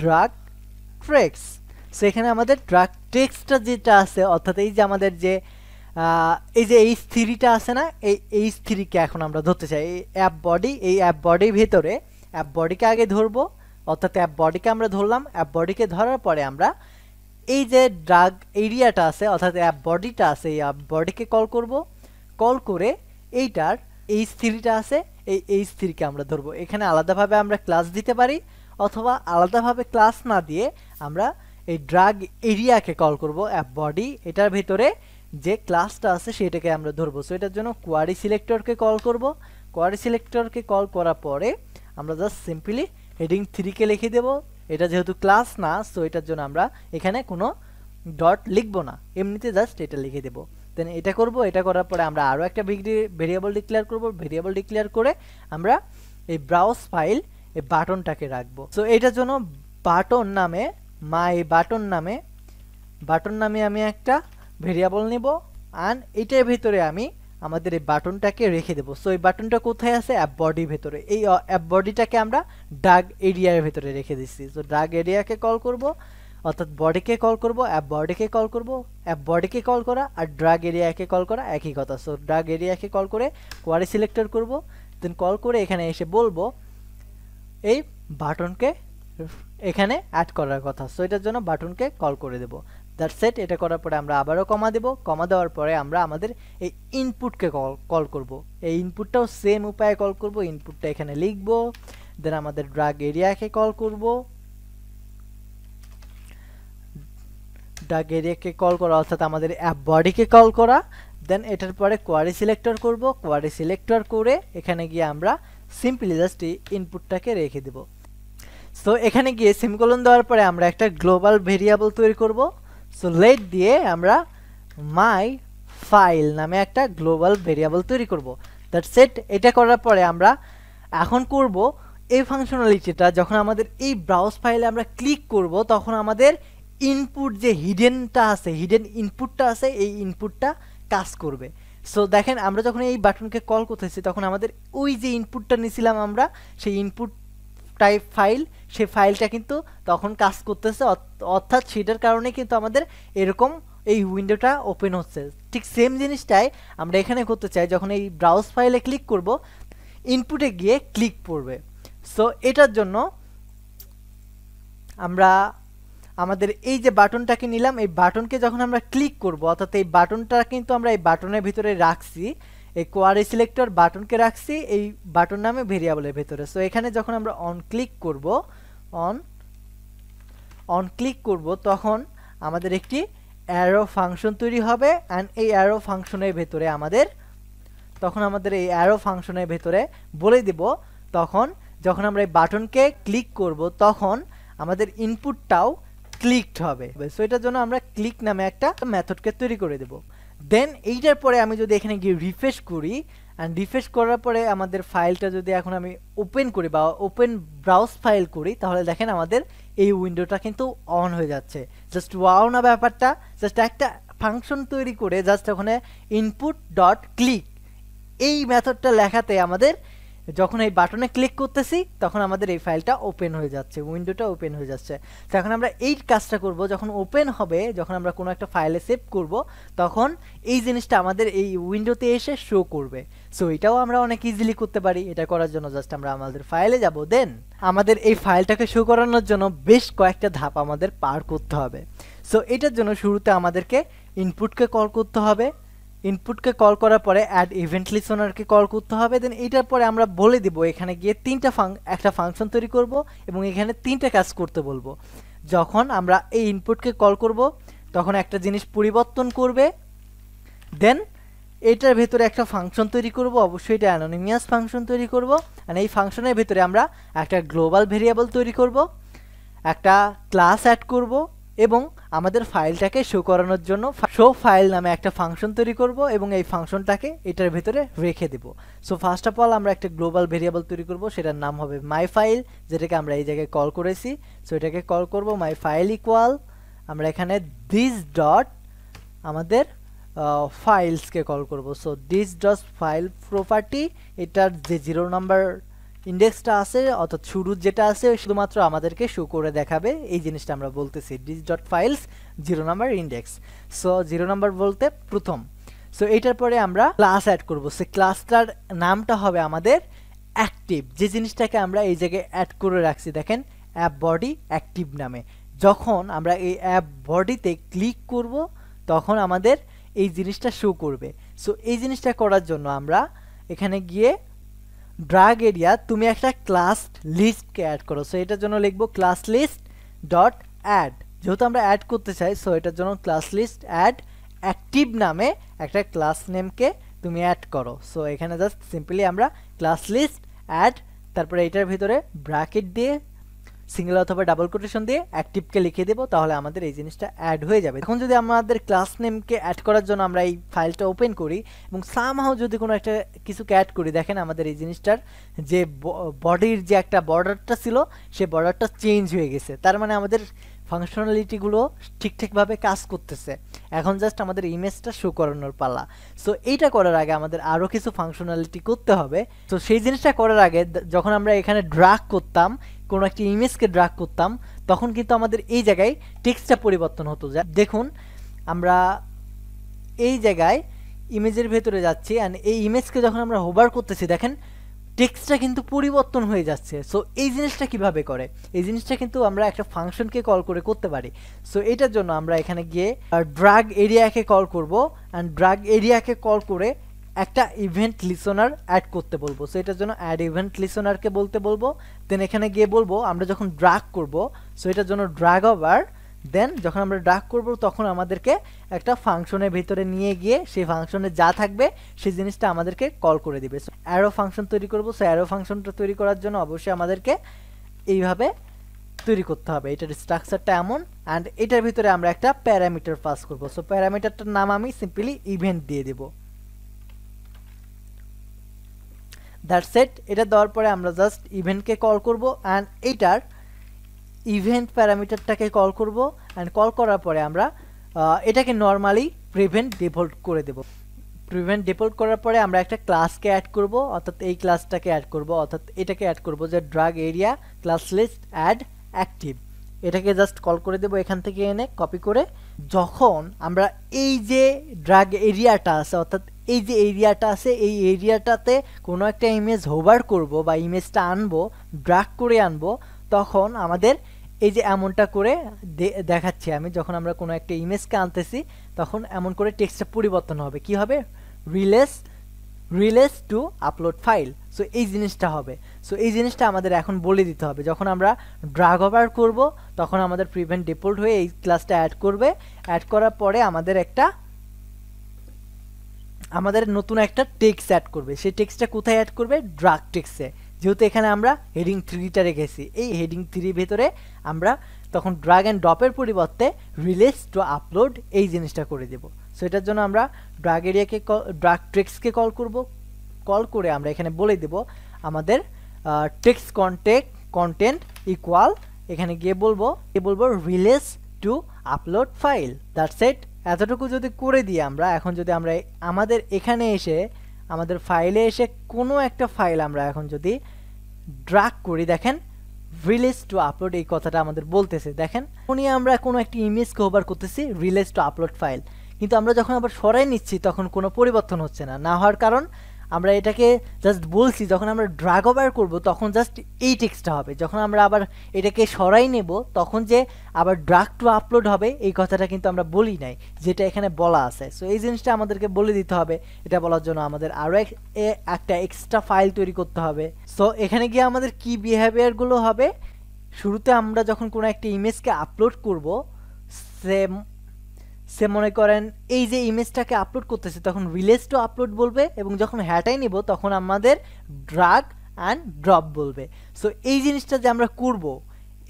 ড্রাগ ট্রেক্স সো এখানে আমাদের ড্রাগ ট্রেক্সটা যেটা আছে অর্থাৎ এই যে আমাদের যে এই যে এই স্থিরিটা আছে না এই এই স্থিরিকে এখন আমরা ধরতে চাই এই অ্যাপ বডি এই অ্যাপ বডির ভেতরে অ্যাপ বডিকে আগে ধরবো অর্থাৎ অ্যাপ বডিকে আমরা ধরলাম অ্যাপ বডিকে ধরার পরে আমরা এই যে ড্রাগ এরিয়াটা আছে অর্থাৎ অ্যাপ বডিটা আছে এই অ্যাপ বডিকে কল করব কল করে এইটার এইচ থ্রিটা আছে এই এইচ থ্রিকে আমরা ধরবো এখানে আলাদাভাবে আমরা ক্লাস দিতে পারি অথবা আলাদাভাবে ক্লাস না দিয়ে আমরা এই ড্রাগ এরিয়াকে কল করবো অ্যাপ বডি এটার ভেতরে যে ক্লাসটা আছে সেটাকে আমরা ধরবো সো এটার জন্য কোয়ারি সিলেক্টরকে কল করব কোয়ারি সিলেক্টরকে কল করার পরে আমরা জাস্ট সিম্পলি হেডিং থ্রিকে লিখে দেব এটা যেহেতু ক্লাস না সো এটার জন্য আমরা এখানে কোনো ডট লিখব না এমনিতে জাস্ট এটা লিখে দেবো দেন এটা করব এটা করার পরে আমরা আরও একটা ভেরিয়েবল ডিক্লেয়ার করব ভেরিয়েবল ডিক্লেয়ার করে আমরা এই ব্রাউজ ফাইল এই বাটনটাকে রাখব সো এটার জন্য বাটন নামে মাই বাটন নামে বাটন নামে আমি একটা ভেরিয়েবল নিব আর এটার ভিতরে আমি আমাদের এই বাটনটাকে রেখে দেবো সো এই বাটনটা কোথায় আছে অ্যাপ বডির ভেতরে এই অ্যাপ বডিটাকে আমরা ডাগ এরিয়ার ভেতরে রেখে দিচ্ছি সো ডাগ এরিয়াকে কল করব অর্থাৎ বডিকে কল করব অ্যাপ বডিকে কল করব অ্যাপ বডিকে কল করা আর ড্রাগ এরিয়াকে কল করা একই কথা সো ড্রাগ এরিয়াকে কল করে কোয়ারি সিলেক্টর করব দেন কল করে এখানে এসে বলবো এই বাটনকে এখানে অ্যাড করার কথা সো এটার জন্য বাটনকে কল করে দেব দ্যাট সেট এটা করার পরে আমরা আবারও কমা দেব কমা দেওয়ার পরে আমরা আমাদের এই ইনপুটকে কল কল করবো এই ইনপুটটাও সেম উপায়ে কল করব ইনপুটটা এখানে লিখবো দেন আমাদের ড্রাগ এরিয়াকে কল করবো ডাগেরিয়াকে কল করা অর্থাৎ আমাদের অ্যাপ বডিকে কল করা দেন এটার পরে কোয়ারি সিলেক্টর করব কোয়ারি সিলেক্টর করে এখানে গিয়ে আমরা সিম্পলি জাস্ট ইনপুটটাকে রেখে দেব সো এখানে গিয়ে সিমকলন দেওয়ার পরে আমরা একটা গ্লোবাল ভেরিয়েবল তৈরি করব সো লেট দিয়ে আমরা মাই ফাইল নামে একটা গ্লোবাল ভেরিয়েবল তৈরি করব দ্যাট সেট এটা করার পরে আমরা এখন করব এই ফাংশনালিটিটা যখন আমাদের এই ব্রাউজ ফাইলে আমরা ক্লিক করব তখন আমাদের ইনপুট যে হিডেনটা আছে হিডেন ইনপুটটা আছে এই ইনপুটটা কাজ করবে সো দেখেন আমরা যখন এই বাটনকে কল করতেছি তখন আমাদের ওই যে ইনপুটটা নিয়েছিলাম আমরা সেই ইনপুট টাইপ ফাইল সেই ফাইলটা কিন্তু তখন কাজ করতেছে অর্থাৎ সেটার কারণে কিন্তু আমাদের এরকম এই উইন্ডোটা ওপেন হচ্ছে ঠিক সেম জিনিসটাই আমরা এখানে করতে চাই যখন এই ব্রাউজ ফাইলে ক্লিক করব ইনপুটে গিয়ে ক্লিক পড়বে সো এটার জন্য আমরা আমাদের এই যে বাটনটাকে নিলাম এই বাটনকে যখন আমরা ক্লিক করব অর্থাৎ এই বাটনটা কিন্তু আমরা এই বাটনের ভিতরে রাখছি এই কোয়ারি সিলেক্টর বাটনকে রাখছি এই বাটন নামে ভেরিয়াবলের ভিতরে সো এখানে যখন আমরা অন ক্লিক করব অন অন ক্লিক করব তখন আমাদের একটি অ্যারো ফাংশন তৈরি হবে অ্যান্ড এই অ্যারো ফাংশনের ভেতরে আমাদের তখন আমাদের এই অ্যারো ফাংশনের ভেতরে বলে দেব তখন যখন আমরা এই বাটনকে ক্লিক করব তখন আমাদের ইনপুটটাও ক্লিকড হবে সো এটার জন্য আমরা ক্লিক নামে একটা মেথডকে তৈরি করে দেব দেন এইটার পরে আমি যদি এখানে গিয়ে রিফ্রেশ করি অ্যান্ড রিফ্রেশ করার পরে আমাদের ফাইলটা যদি এখন আমি ওপেন করি বা ওপেন ব্রাউজ ফাইল করি তাহলে দেখেন আমাদের এই উইন্ডোটা কিন্তু অন হয়ে যাচ্ছে জাস্ট ওয়াও না ব্যাপারটা জাস্ট একটা ফাংশন তৈরি করে জাস্ট ওখানে ইনপুট ডট ক্লিক এই মেথডটা লেখাতে আমাদের যখন এই বাটনে ক্লিক করতেছি তখন আমাদের এই ফাইলটা ওপেন হয়ে যাচ্ছে উইন্ডোটা ওপেন হয়ে যাচ্ছে তো এখন আমরা এই কাজটা করব যখন ওপেন হবে যখন আমরা কোনো একটা ফাইলে সেভ করব তখন এই জিনিসটা আমাদের এই উইন্ডোতে এসে শো করবে সো এটাও আমরা অনেক ইজিলি করতে পারি এটা করার জন্য জাস্ট আমরা আমাদের ফাইলে যাব দেন আমাদের এই ফাইলটাকে শো করানোর জন্য বেশ কয়েকটা ধাপ আমাদের পার করতে হবে সো এটার জন্য শুরুতে আমাদেরকে ইনপুটকে কল করতে হবে ইনপুটকে কল করার পরে অ্যাড ইভেন্ট লিসনারকে কল করতে হবে দেন এটার পরে আমরা বলে দিব এখানে গিয়ে তিনটা ফাং একটা ফাংশন তৈরি করব এবং এখানে তিনটা কাজ করতে বলবো যখন আমরা এই ইনপুটকে কল করব তখন একটা জিনিস পরিবর্তন করবে দেন এটার ভেতরে একটা ফাংশন তৈরি করব অবশ্যই এটা অ্যানোনিমিয়াস ফাংশন তৈরি করব মানে এই ফাংশনের ভেতরে আমরা একটা গ্লোবাল ভেরিয়েবল তৈরি করব একটা ক্লাস অ্যাড করব এবং আমাদের ফাইলটাকে শো করানোর জন্য শো ফাইল নামে একটা ফাংশন তৈরি করব এবং এই ফাংশনটাকে এটার ভিতরে রেখে দেব সো ফার্স্ট অফ অল আমরা একটা গ্লোবাল ভেরিয়েবল তৈরি করব সেটার নাম হবে মাই ফাইল যেটাকে আমরা এই জায়গায় কল করেছি সো এটাকে কল করব মাই ফাইল ইকুয়াল আমরা এখানে দিস ডট আমাদের ফাইলসকে কল করব so this dot file property এটার যে জিরো নাম্বার ইন্ডেক্সটা আছে অর্থাৎ শুরুর যেটা আছে শুধুমাত্র আমাদেরকে শো করে দেখাবে এই জিনিসটা আমরা বলতেছি this dot files zero number index so zero number বলতে প্রথম সো এটার পরে আমরা ক্লাস অ্যাড করব সে ক্লাসটার নামটা হবে আমাদের অ্যাক্টিভ যে জিনিসটাকে আমরা এই জায়গায় অ্যাড করে রাখছি দেখেন অ্যাপ বডি অ্যাক্টিভ নামে যখন আমরা এই অ্যাপ বডিতে ক্লিক করব তখন আমাদের এই জিনিসটা শো করবে সো এই জিনিসটা করার জন্য আমরা এখানে গিয়ে ড্রাগ এরিয়া তুমি একটা ক্লাস লিস্টকে অ্যাড করো সো এটার জন্য লিখবো ক্লাস লিস্ট ডট অ্যাড যেহেতু আমরা অ্যাড করতে চাই সো এটার জন্য ক্লাস লিস্ট অ্যাড অ্যাক্টিভ নামে একটা ক্লাস নেমকে তুমি অ্যাড করো সো এখানে জাস্ট সিম্পলি আমরা ক্লাস লিস্ট অ্যাড তারপরে এটার ভিতরে ব্র্যাকেট দিয়ে সিঙ্গেল অথবা ডাবল কোটেশন দিয়ে অ্যাক্টিভকে লিখে দেবো তাহলে আমাদের এই জিনিসটা অ্যাড হয়ে যাবে এখন যদি আমাদের ক্লাস নেমকে অ্যাড করার জন্য আমরা এই ফাইলটা ওপেন করি এবং সামহাও যদি কোনো একটা কিছুকে অ্যাড করি দেখেন আমাদের এই জিনিসটার যে বডির যে একটা বর্ডারটা ছিল সে বর্ডারটা চেঞ্জ হয়ে গেছে তার মানে আমাদের ফাংশনালিটিগুলো ঠিকঠাকভাবে কাজ করতেছে এখন জাস্ট আমাদের ইমেজটা শো করানোর পালা সো এইটা করার আগে আমাদের আরও কিছু ফাংশনালিটি করতে হবে তো সেই জিনিসটা করার আগে যখন আমরা এখানে ড্রাগ করতাম কোনো একটি ইমেজকে ড্রাগ করতাম তখন কিন্তু আমাদের এই জায়গায় টেক্সটটা পরিবর্তন হতো যা দেখুন আমরা এই জায়গায় ইমেজের ভেতরে যাচ্ছি অ্যান্ড এই ইমেজকে যখন আমরা হোভার করতেছি দেখেন টেক্সটটা কিন্তু পরিবর্তন হয়ে যাচ্ছে সো এই জিনিসটা কিভাবে করে এই জিনিসটা কিন্তু আমরা একটা ফাংশনকে কল করে করতে পারি সো এটার জন্য আমরা এখানে গিয়ে ড্রাগ এরিয়াকে কল করব অ্যান্ড ড্রাগ এরিয়াকে কল করে একটা ইভেন্ট লিসনার অ্যাড করতে বলবো সো এটার জন্য অ্যাড ইভেন্ট লিসনারকে বলতে বলবো দেন এখানে গিয়ে বলবো আমরা যখন ড্রাগ করব সো এটার জন্য ড্রাগ ওভার দেন যখন আমরা ড্রাগ করব তখন আমাদেরকে একটা ফাংশনের ভিতরে নিয়ে গিয়ে সেই ফাংশনে যা থাকবে সেই জিনিসটা আমাদেরকে কল করে দিবে সো অ্যারো ফাংশন তৈরি করব সো অ্যারো ফাংশনটা তৈরি করার জন্য অবশ্যই আমাদেরকে এইভাবে তৈরি করতে হবে এটার স্ট্রাকচারটা এমন অ্যান্ড এটার ভিতরে আমরা একটা প্যারামিটার পাস করব সো প্যারামিটারটার নাম আমি সিম্পলি ইভেন্ট দিয়ে দেবো দ্যাটস সেট এটা দেওয়ার পরে আমরা জাস্ট ইভেন্টকে কল করব অ্যান্ড এইটার ইভেন্ট প্যারামিটারটাকে কল করব অ্যান্ড কল করার পরে আমরা এটাকে নর্মালি প্রিভেন্ট ডিফল্ট করে দেব প্রিভেন্ট ডিফল্ট করার পরে আমরা একটা ক্লাসকে অ্যাড করব অর্থাৎ এই ক্লাসটাকে অ্যাড করব অর্থাৎ এটাকে অ্যাড করব যে drag area class list add active এটাকে জাস্ট কল করে দেব এখান থেকে এনে কপি করে যখন আমরা এই যে ড্রাগ এরিয়াটা আছে অর্থাৎ এই যে এরিয়াটা আছে এই এরিয়াটাতে কোনো একটা ইমেজ হোভার করব বা ইমেজটা আনব ড্রাগ করে আনবো তখন আমাদের এই যে এমনটা করে দেখাচ্ছি আমি যখন আমরা কোনো একটা ইমেজকে আনতেছি তখন এমন করে টেক্সটটা পরিবর্তন হবে কি হবে release release to upload file so এই জিনিসটা হবে সো এই জিনিসটা আমাদের এখন বলে দিতে হবে যখন আমরা ড্রাগ ওভার করব তখন আমাদের প্রিভেন্ট ডিফল্ট হয়ে এই ক্লাসটা অ্যাড করবে অ্যাড করার পরে আমাদের একটা আমাদের নতুন একটা টেক্স অ্যাড করবে সেই টেক্সটা কোথায় অ্যাড করবে ড্রাগ টেক্সে যেহেতু এখানে আমরা হেডিং থ্রিটা রেখেছি এই হেডিং থ্রির ভেতরে আমরা তখন ড্রাগ অ্যান্ড ড্রপের পরিবর্তে রিলেস টু আপলোড এই জিনিসটা করে দেব সো এটার জন্য আমরা ড্রাগ এরিয়াকে ড্রাগ ট্রেক্সকে কল করব কল করে আমরা এখানে বলে দেব আমাদের টেক্স কন্টেক্ট কন্টেন্ট ইকুয়াল এখানে গিয়ে বলবো গিয়ে বলবো release to upload file that's it এতটুকু যদি করে দিই আমরা এখন যদি আমরা আমাদের এখানে এসে আমাদের ফাইলে এসে কোনো একটা ফাইল আমরা এখন যদি ড্রাগ করি দেখেন রিলেস টু আপলোড এই কথাটা আমাদের বলতেছে দেখেন উনি আমরা কোনো একটি ইমেজ কভার করতেছি রিলেস টু আপলোড ফাইল কিন্তু আমরা যখন আবার সরাই নিচ্ছি তখন কোনো পরিবর্তন হচ্ছে না না হওয়ার কারণ আমরা এটাকে জাস্ট বলছি যখন আমরা ড্রাগ ওভার করব তখন জাস্ট এই টেক্সটটা হবে যখন আমরা আবার এটাকে সরাই নেব তখন যে আবার ড্রাগ টু আপলোড হবে এই কথাটা কিন্তু আমরা বলি নাই যেটা এখানে বলা আছে সো এই জিনিসটা আমাদেরকে বলে দিতে হবে এটা বলার জন্য আমাদের আরও একটা এক্সট্রা ফাইল তৈরি করতে হবে সো এখানে গিয়ে আমাদের কি বিহেভিয়ারগুলো হবে শুরুতে আমরা যখন কোনো একটা ইমেজকে আপলোড করব সেম সে মনে করেন এই যে ইমেজটাকে আপলোড করতেছে তখন রিলেস টু আপলোড বলবে এবং যখন হ্যাটাই নিব তখন আমাদের ড্রাগ অ্যান্ড ড্রপ বলবে সো এই জিনিসটা যে আমরা করব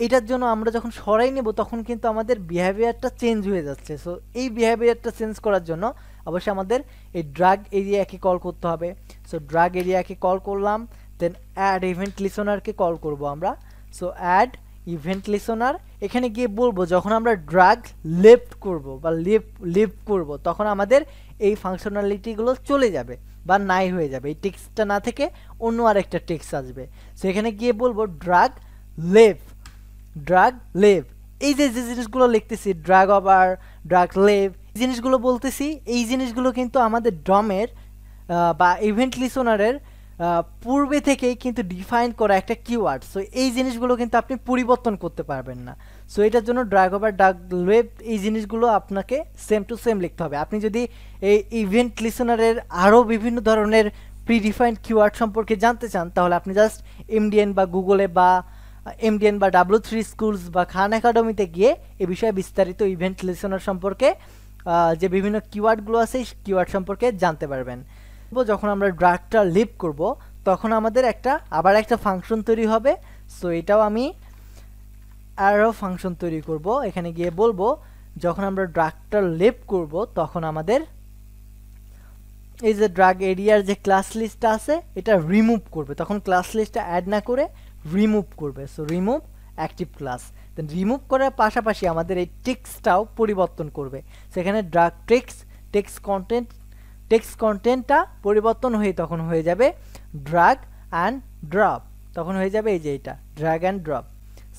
এটার জন্য আমরা যখন সরাই নেব তখন কিন্তু আমাদের বিহেভিয়ারটা চেঞ্জ হয়ে যাচ্ছে সো এই বিহেভিয়ারটা চেঞ্জ করার জন্য অবশ্যই আমাদের এই ড্রাগ এরিয়াকে কল করতে হবে সো ড্রাগ এরিয়াকে কল করলাম দেন অ্যাড ইভেন্ট লিসনারকে কল করব আমরা সো অ্যাড ইভেন্ট লিসনার এখানে গিয়ে বলবো যখন আমরা ড্রাগ লেফট করব বা লেফট লেফট করব তখন আমাদের এই ফাংশনালিটিগুলো চলে যাবে বা নাই হয়ে যাবে এই টেক্সটটা না থেকে অন্য আরেকটা টেক্সট আসবে সেখানে গিয়ে বলবো ড্রাগ লেভ ড্রাগ লেভ এই যে যে জিনিসগুলো লিখতেছি ড্রাগ অবার ড্রাগ লেভ জিনিসগুলো বলতেছি এই জিনিসগুলো কিন্তু আমাদের ডমের বা ইভেন্ট লিসনারের পূর্বে থেকেই কিন্তু ডিফাইন করা একটা কিওয়ার্ড সো এই জিনিসগুলো কিন্তু আপনি পরিবর্তন করতে পারবেন না সো এটার জন্য ড্রাগ ওভার ডাক ওয়েব এই জিনিসগুলো আপনাকে সেম টু সেম লিখতে হবে আপনি যদি এই ইভেন্ট লিসনারের আরও বিভিন্ন ধরনের প্রিডিফাইন্ড কিওয়ার্ড সম্পর্কে জানতে চান তাহলে আপনি জাস্ট এমডিএন বা গুগলে বা এমডিএন বা ডাব্লু থ্রি স্কুলস বা খান একাডেমিতে গিয়ে এ বিষয়ে বিস্তারিত ইভেন্ট লিসনার সম্পর্কে যে বিভিন্ন কিওয়ার্ডগুলো আছে কিওয়ার্ড সম্পর্কে জানতে পারবেন যখন আমরা ড্রাগটা লিভ করব তখন আমাদের একটা আবার একটা ফাংশন তৈরি হবে সো এটাও আমি আরও ফাংশন তৈরি করব এখানে গিয়ে বলবো যখন আমরা ড্রাগটা লিভ করব তখন আমাদের এই যে ড্রাগ এরিয়ার যে ক্লাস লিস্টটা আছে এটা রিমুভ করবে তখন ক্লাস লিস্টটা অ্যাড না করে রিমুভ করবে so remove active class then remove করার পাশাপাশি আমাদের এই টেক্সটাও পরিবর্তন করবে সেখানে drag text text content text কন্টেন্টটা পরিবর্তন হয়ে তখন হয়ে যাবে ড্রাগ অ্যান্ড ড্রপ তখন হয়ে যাবে এই যে এটা ড্রাগ অ্যান্ড ড্রপ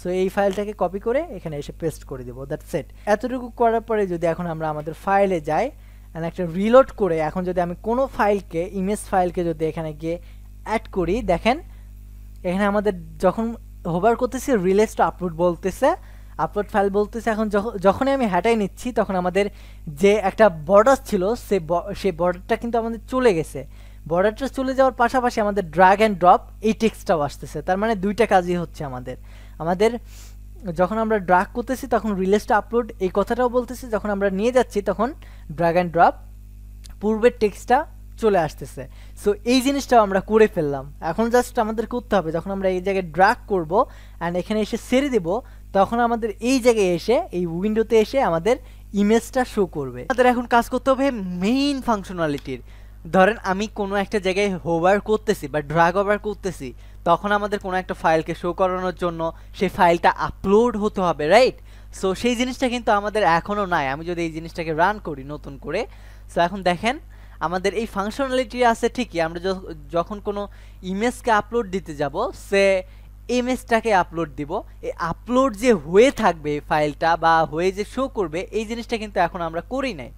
সো এই ফাইলটাকে কপি করে এখানে এসে পেস্ট করে দেবো দ্যাট সেট এতটুকু করার পরে যদি এখন আমরা আমাদের ফাইলে যাই অ্যান্ড একটা রিলোড করে এখন যদি আমি কোনো ফাইলকে ইমেজ ফাইলকে যদি এখানে গিয়ে অ্যাড করি দেখেন এখানে আমাদের যখন হোভার করতেছে রিলেজটা আপলোড বলতেছে আপলোড ফাইল বলতেছে এখন যখনই আমি হ্যাটাই নিচ্ছি তখন আমাদের যে একটা বর্ডার ছিল সে সেই বর্ডারটা কিন্তু আমাদের চলে গেছে বর্ডারটা চলে যাওয়ার পাশাপাশি আমাদের ড্রাগ অ্যান্ড ড্রপ এই টেক্সটাও আসতেছে তার মানে দুইটা কাজই হচ্ছে আমাদের আমাদের যখন আমরা ড্রাগ করতেছি তখন রিলেসটা আপলোড এই কথাটাও বলতেছি যখন আমরা নিয়ে যাচ্ছি তখন ড্রাগ অ্যান্ড ড্রপ পূর্বের টেক্সটা চলে আসতেছে সো এই জিনিসটাও আমরা করে ফেললাম এখন জাস্ট আমাদের করতে হবে যখন আমরা এই জায়গায় ড্রাগ করব অ্যান্ড এখানে এসে সেরে দেবো তখন আমাদের এই জায়গায় এসে এই উইন্ডোতে এসে আমাদের ইমেজটা শো করবে আমাদের এখন কাজ করতে হবে মেইন ফাংশনালিটির ধরেন আমি কোনো একটা জায়গায় হোভার করতেছি বা ড্রাগ ওভার করতেছি তখন আমাদের কোনো একটা ফাইলকে শো করানোর জন্য সেই ফাইলটা আপলোড হতে হবে রাইট সো সেই জিনিসটা কিন্তু আমাদের এখনও নাই আমি যদি এই জিনিসটাকে রান করি নতুন করে সো এখন দেখেন আমাদের এই ফাংশনালিটি আছে ঠিকই আমরা যখন কোনো ইমেজকে আপলোড দিতে যাব সে ইমেজটাকে আপলোড দিব এই আপলোড যে হয়ে থাকবে ফাইলটা বা হয়ে যে শো করবে এই জিনিসটা কিন্তু এখন আমরা করি নাই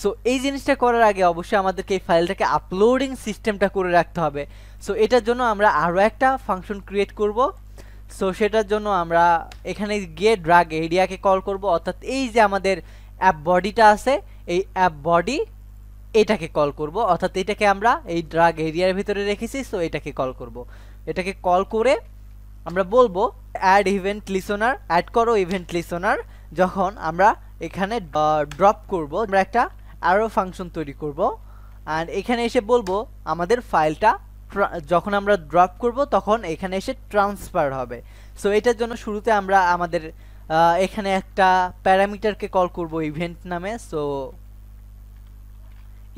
সো এই জিনিসটা করার আগে অবশ্যই আমাদেরকে এই ফাইলটাকে আপলোডিং সিস্টেমটা করে রাখতে হবে সো এটার জন্য আমরা আরও একটা ফাংশন ক্রিয়েট করব সো সেটার জন্য আমরা এখানে গিয়ে ড্রাগ এরিয়াকে কল করব অর্থাৎ এই যে আমাদের অ্যাপ বডিটা আছে এই অ্যাপ বডি এটাকে কল করব অর্থাৎ এটাকে আমরা এই ড্রাগ এরিয়ার ভিতরে রেখেছি সো এটাকে কল করব এটাকে কল করে আমরা বলবো অ্যাড ইভেন্ট লিসোনার অ্যাড করো ইভেন্ট লিসোনার যখন আমরা এখানে ড্রপ করব আমরা একটা অ্যারো ফাংশন তৈরি করব অ্যান্ড এখানে এসে বলবো আমাদের ফাইলটা যখন আমরা ড্রপ করব তখন এখানে এসে ট্রান্সফার হবে সো এটার জন্য শুরুতে আমরা আমাদের এখানে একটা প্যারামিটারকে কল করব ইভেন্ট নামে সো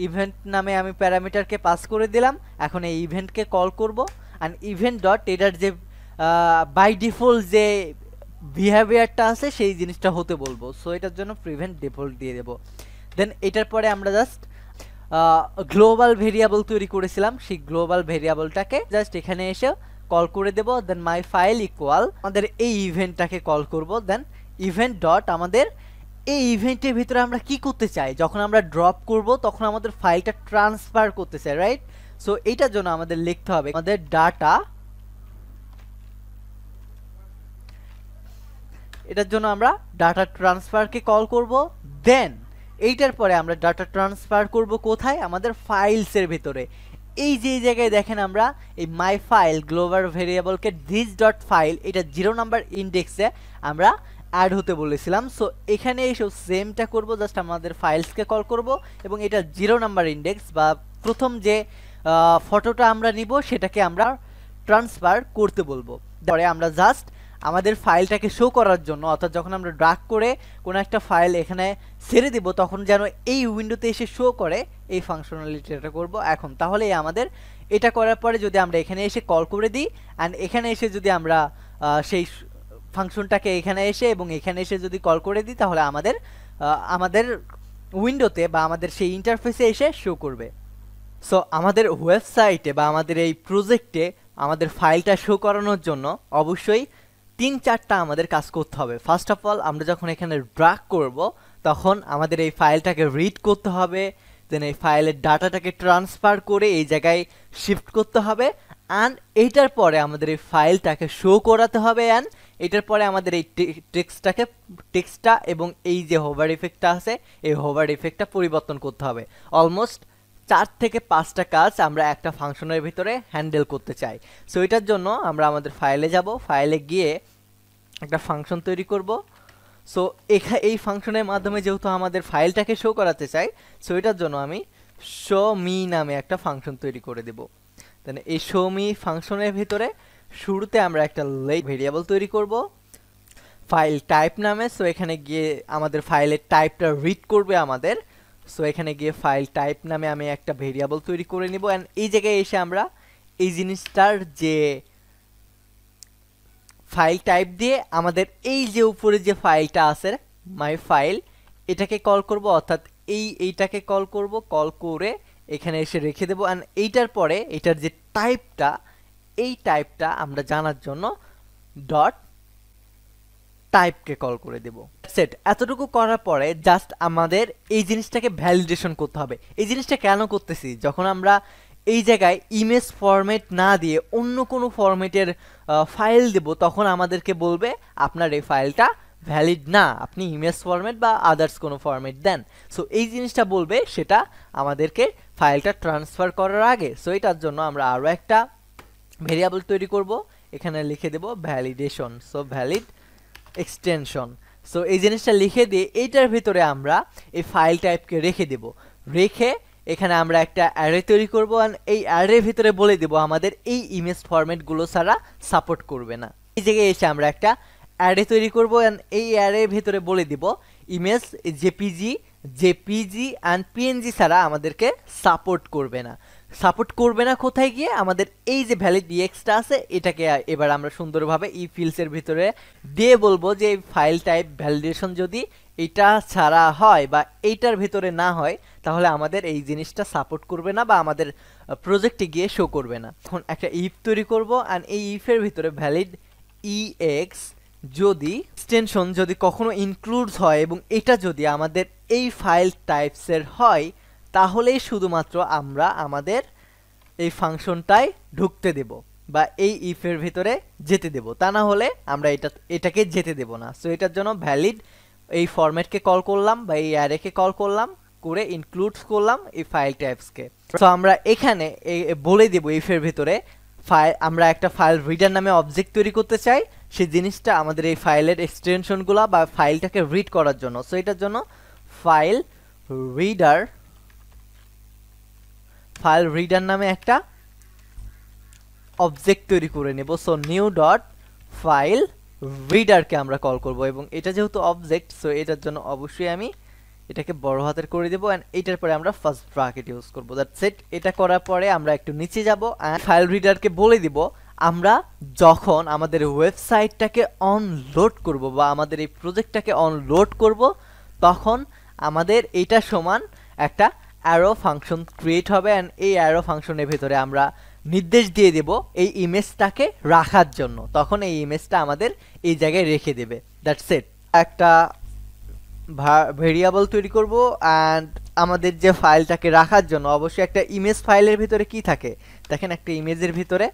ইভেন্ট নামে আমি প্যারামিটারকে পাস করে দিলাম এখন এই ইভেন্টকে কল করব অ্যান্ড ইভেন্ট ডট এটার যে বাই ডিফল্ট যে বিহেভিয়ারটা আছে সেই জিনিসটা হতে বলবো সো এটার জন্য প্রিভেন্ট ডিফল্ট দিয়ে দেবো দেন এটার পরে আমরা জাস্ট গ্লোবাল ভেরিয়েবল তৈরি করেছিলাম সেই গ্লোবাল ভেরিয়েবলটাকে জাস্ট এখানে এসে কল করে দেব দেন মাই ফাইল ইকুয়াল আমাদের এই ইভেন্টটাকে কল করব দেন ইভেন্ট ডট আমাদের এই ইভেন্টের ভিতরে আমরা কি করতে চাই যখন আমরা ড্রপ করব তখন আমাদের ফাইলটা ট্রান্সফার করতে চাই রাইট সো এইটার জন্য আমাদের লিখতে হবে আমাদের ডাটা এটার জন্য আমরা ডাটা ট্রান্সফারকে কল করব দেন এইটার পরে আমরা ডাটা ট্রান্সফার করব কোথায় আমাদের ফাইলসের ভেতরে এই যে জায়গায় দেখেন আমরা এই মাই ফাইল গ্লোবাল ভেরিয়েবলকে ডিজ ডট ফাইল এটা জিরো নাম্বার ইন্ডেক্সে আমরা অ্যাড হতে বলেছিলাম সো এখানে এসব সেমটা করব জাস্ট আমাদের ফাইলসকে কল করব এবং এটা জিরো নাম্বার ইন্ডেক্স বা প্রথম যে ফটোটা আমরা নিব সেটাকে আমরা ট্রান্সফার করতে বলবো পরে আমরা জাস্ট আমাদের ফাইলটাকে শো করার জন্য অর্থাৎ যখন আমরা ড্রাগ করে কোনো একটা ফাইল এখানে ছেড়ে দেবো তখন যেন এই উইন্ডোতে এসে শো করে এই এটা করবো এখন তাহলে আমাদের এটা করার পরে যদি আমরা এখানে এসে কল করে দিই অ্যান্ড এখানে এসে যদি আমরা সেই ফাংশনটাকে এখানে এসে এবং এখানে এসে যদি কল করে দিই তাহলে আমাদের আমাদের উইন্ডোতে বা আমাদের সেই ইন্টারফেসে এসে শো করবে সো আমাদের ওয়েবসাইটে বা আমাদের এই প্রজেক্টে আমাদের ফাইলটা শো করানোর জন্য অবশ্যই তিন চারটা আমাদের কাজ করতে হবে ফার্স্ট অফ অল আমরা যখন এখানে ড্রাগ করব তখন আমাদের এই ফাইলটাকে রিড করতে হবে দেন এই ফাইলের ডাটাটাকে ট্রান্সফার করে এই জায়গায় শিফট করতে হবে অ্যান্ড এইটার পরে আমাদের এই ফাইলটাকে শো করাতে হবে অ্যান্ড এটার পরে আমাদের এই টেক্সটটাকে টেক্সটটা এবং এই যে হোভার ইফেক্টটা আছে এই হোভার ইফেক্টটা পরিবর্তন করতে হবে অলমোস্ট চার থেকে পাঁচটা কাজ আমরা একটা ফাংশনের ভিতরে হ্যান্ডেল করতে চাই সো এটার জন্য আমরা আমাদের ফাইলে যাব ফাইলে গিয়ে একটা ফাংশন তৈরি করব সো এখা এই ফাংশনের মাধ্যমে যেহেতু আমাদের ফাইলটাকে শো করাতে চাই সো এটার জন্য আমি শো মি নামে একটা ফাংশন তৈরি করে দেব তাহলে এই শো মি ফাংশনের ভিতরে শুরুতে আমরা একটা লেট ভেরিয়েবল তৈরি করব ফাইল টাইপ নামে সো এখানে গিয়ে আমাদের ফাইলের টাইপটা রিড করবে আমাদের সো এখানে গিয়ে ফাইল টাইপ নামে আমি একটা ভেরিয়েবল তৈরি করে নিব অ্যান্ড এই জায়গায় এসে আমরা এই জিনিসটার যে ফাইল টাইপ দিয়ে আমাদের এই যে উপরে যে ফাইলটা আছে মাই ফাইল এটাকে কল করব অর্থাৎ এই এইটাকে কল করব কল করে এখানে এসে রেখে দেবো অ্যান্ড এইটার পরে এটার যে টাইপটা এই টাইপটা আমরা জানার জন্য ডট টাইপকে কল করে দেব সেট এতটুকু করার পরে জাস্ট আমাদের এই জিনিসটাকে ভ্যালিডেশন করতে হবে এই জিনিসটা কেন করতেছি যখন আমরা এই জায়গায় ইমেজ ফরম্যাট না দিয়ে অন্য কোনো ফরম্যাটের ফাইল দেব তখন আমাদেরকে বলবে আপনার এই ফাইলটা ভ্যালিড না আপনি ইমেজ ফরম্যাট বা আদার্স কোনো ফরম্যাট দেন সো এই জিনিসটা বলবে সেটা আমাদেরকে ফাইলটা ট্রান্সফার করার আগে সো এটার জন্য আমরা আরও একটা ভেরিয়েবল তৈরি করব এখানে লিখে দেব validation so valid extension so এই জিনিসটা লিখে দিয়ে এইটার ভিতরে আমরা এই ফাইল টাইপকে রেখে দেব রেখে এখানে আমরা একটা অ্যারে তৈরি করব অ্যান্ড এই অ্যারের ভিতরে বলে দেব আমাদের এই ইমেজ ফরম্যাটগুলো ছাড়া সাপোর্ট করবে না এই জায়গায় এসে আমরা একটা অ্যারে তৈরি করব অ্যান্ড এই অ্যারের ভিতরে বলে দেব image JPG JPG and PNG ছাড়া আমাদেরকে সাপোর্ট করবে না সাপোর্ট করবে না কোথায় গিয়ে আমাদের এই যে ভ্যালিড ডিএক্সটা আছে এটাকে এবার আমরা সুন্দরভাবে ই ফিল্ডসের ভিতরে দিয়ে বলবো যে এই ফাইল টাইপ ভ্যালিডেশন যদি এটা ছাড়া হয় বা এইটার ভিতরে না হয় তাহলে আমাদের এই জিনিসটা সাপোর্ট করবে না বা আমাদের প্রজেক্টে গিয়ে শো করবে না এখন একটা ইফ তৈরি করব আর এই ইফের ভিতরে ভ্যালিড ই এক্স যদি এক্সটেনশন যদি কখনো ইনক্লুডস হয় এবং এটা যদি আমাদের এই ফাইল টাইপসের হয় তাহলেই শুধুমাত্র আমরা আমাদের এই ফাংশনটায় ঢুকতে দেব বা এই ইফের ভিতরে যেতে দেব তা না হলে আমরা এটা এটাকে যেতে দেব না সো এটার জন্য ভ্যালিড এই ফরম্যাটকে কল করলাম বা এই অ্যারেকে কল করলাম করে ইনক্লুড করলাম এই ফাইল টাইপসকে সো আমরা এখানে বলে দেব ইফের ভিতরে ফাইল আমরা একটা ফাইল রিডার নামে অবজেক্ট তৈরি করতে চাই সেই জিনিসটা আমাদের এই ফাইলের এক্সটেনশনগুলো বা ফাইলটাকে রিড করার জন্য সো এটার জন্য ফাইল রিডার ফাইল রিডার নামে একটা অবজেক্ট তৈরি করে নেব সো নিউ ডট ফাইল রিডারকে আমরা কল করব এবং এটা যেহেতু অবজেক্ট সো এটার জন্য অবশ্যই আমি এটাকে বড় হাতের করে দেবো অ্যান্ড এটার পরে আমরা ফার্স্ট ব্রাকেট ইউজ করবো দ্যাট সেট এটা করার পরে আমরা একটু নিচে যাব অ্যান্ড ফাইল রিডারকে বলে দিব আমরা যখন আমাদের ওয়েবসাইটটাকে অনলোড করব বা আমাদের এই প্রজেক্টটাকে অনলোড করব তখন আমাদের এটা সমান একটা অ্যারো ফাংশন ক্রিয়েট হবে অ্যান্ড এই অ্যারো ফাংশনের ভেতরে আমরা নির্দেশ দিয়ে দেব এই ইমেজটাকে রাখার জন্য তখন এই ইমেজটা আমাদের এই জায়গায় রেখে দেবে দ্যাটস ইট একটা ভেরিয়েবল তৈরি করব অ্যান্ড আমাদের যে ফাইলটাকে রাখার জন্য অবশ্যই একটা ইমেজ ফাইলের ভিতরে কি থাকে দেখেন একটা ইমেজের ভিতরে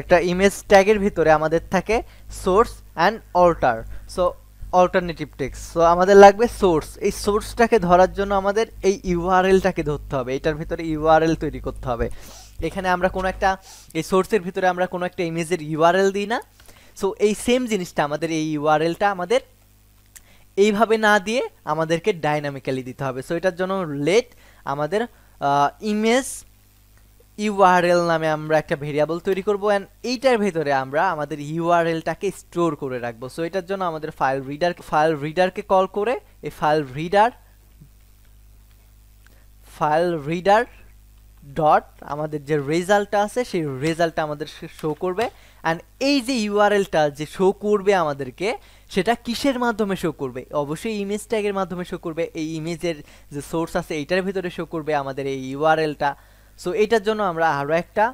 একটা ইমেজ ট্যাগের ভিতরে আমাদের থাকে source and alter so alternative text so আমাদের লাগবে সোর্স এই সোর্সটাকে ধরার জন্য আমাদের এই ইউআরএলটাকে ধরতে হবে এটার ভিতরে ইউআরএল তৈরি করতে হবে এখানে আমরা কোনো একটা এই সোর্সের ভিতরে আমরা কোনো একটা ইমেজের ইউআরএল দিই না সো এই সেম জিনিসটা আমাদের এই ইউআরএলটা আমাদের এইভাবে না দিয়ে আমাদেরকে ডাইনামিক্যালি দিতে হবে সো এটার জন্য লেট আমাদের ইমেজ ইউআরএল নামে আমরা একটা ভেরিয়েবল তৈরি করব অ্যান্ড এইটার ভেতরে আমরা আমাদের ইউআরএলটাকে স্টোর করে রাখবো সো এটার জন্য আমাদের ফাইল রিডার ফাইল রিডারকে কল করে এই file reader file reader dot আমাদের যে রেজাল্টটা আছে সেই রেজাল্টটা আমাদের শো করবে অ্যান্ড এই যে ইউআরএলটা যে শো করবে আমাদেরকে সেটা কিসের মাধ্যমে শো করবে অবশ্যই ইমেজ ট্যাগের মাধ্যমে শো করবে এই ইমেজের যে সোর্স আছে এইটার ভিতরে শো করবে আমাদের এই ইউআরএলটা সো এটার জন্য আমরা আরও একটা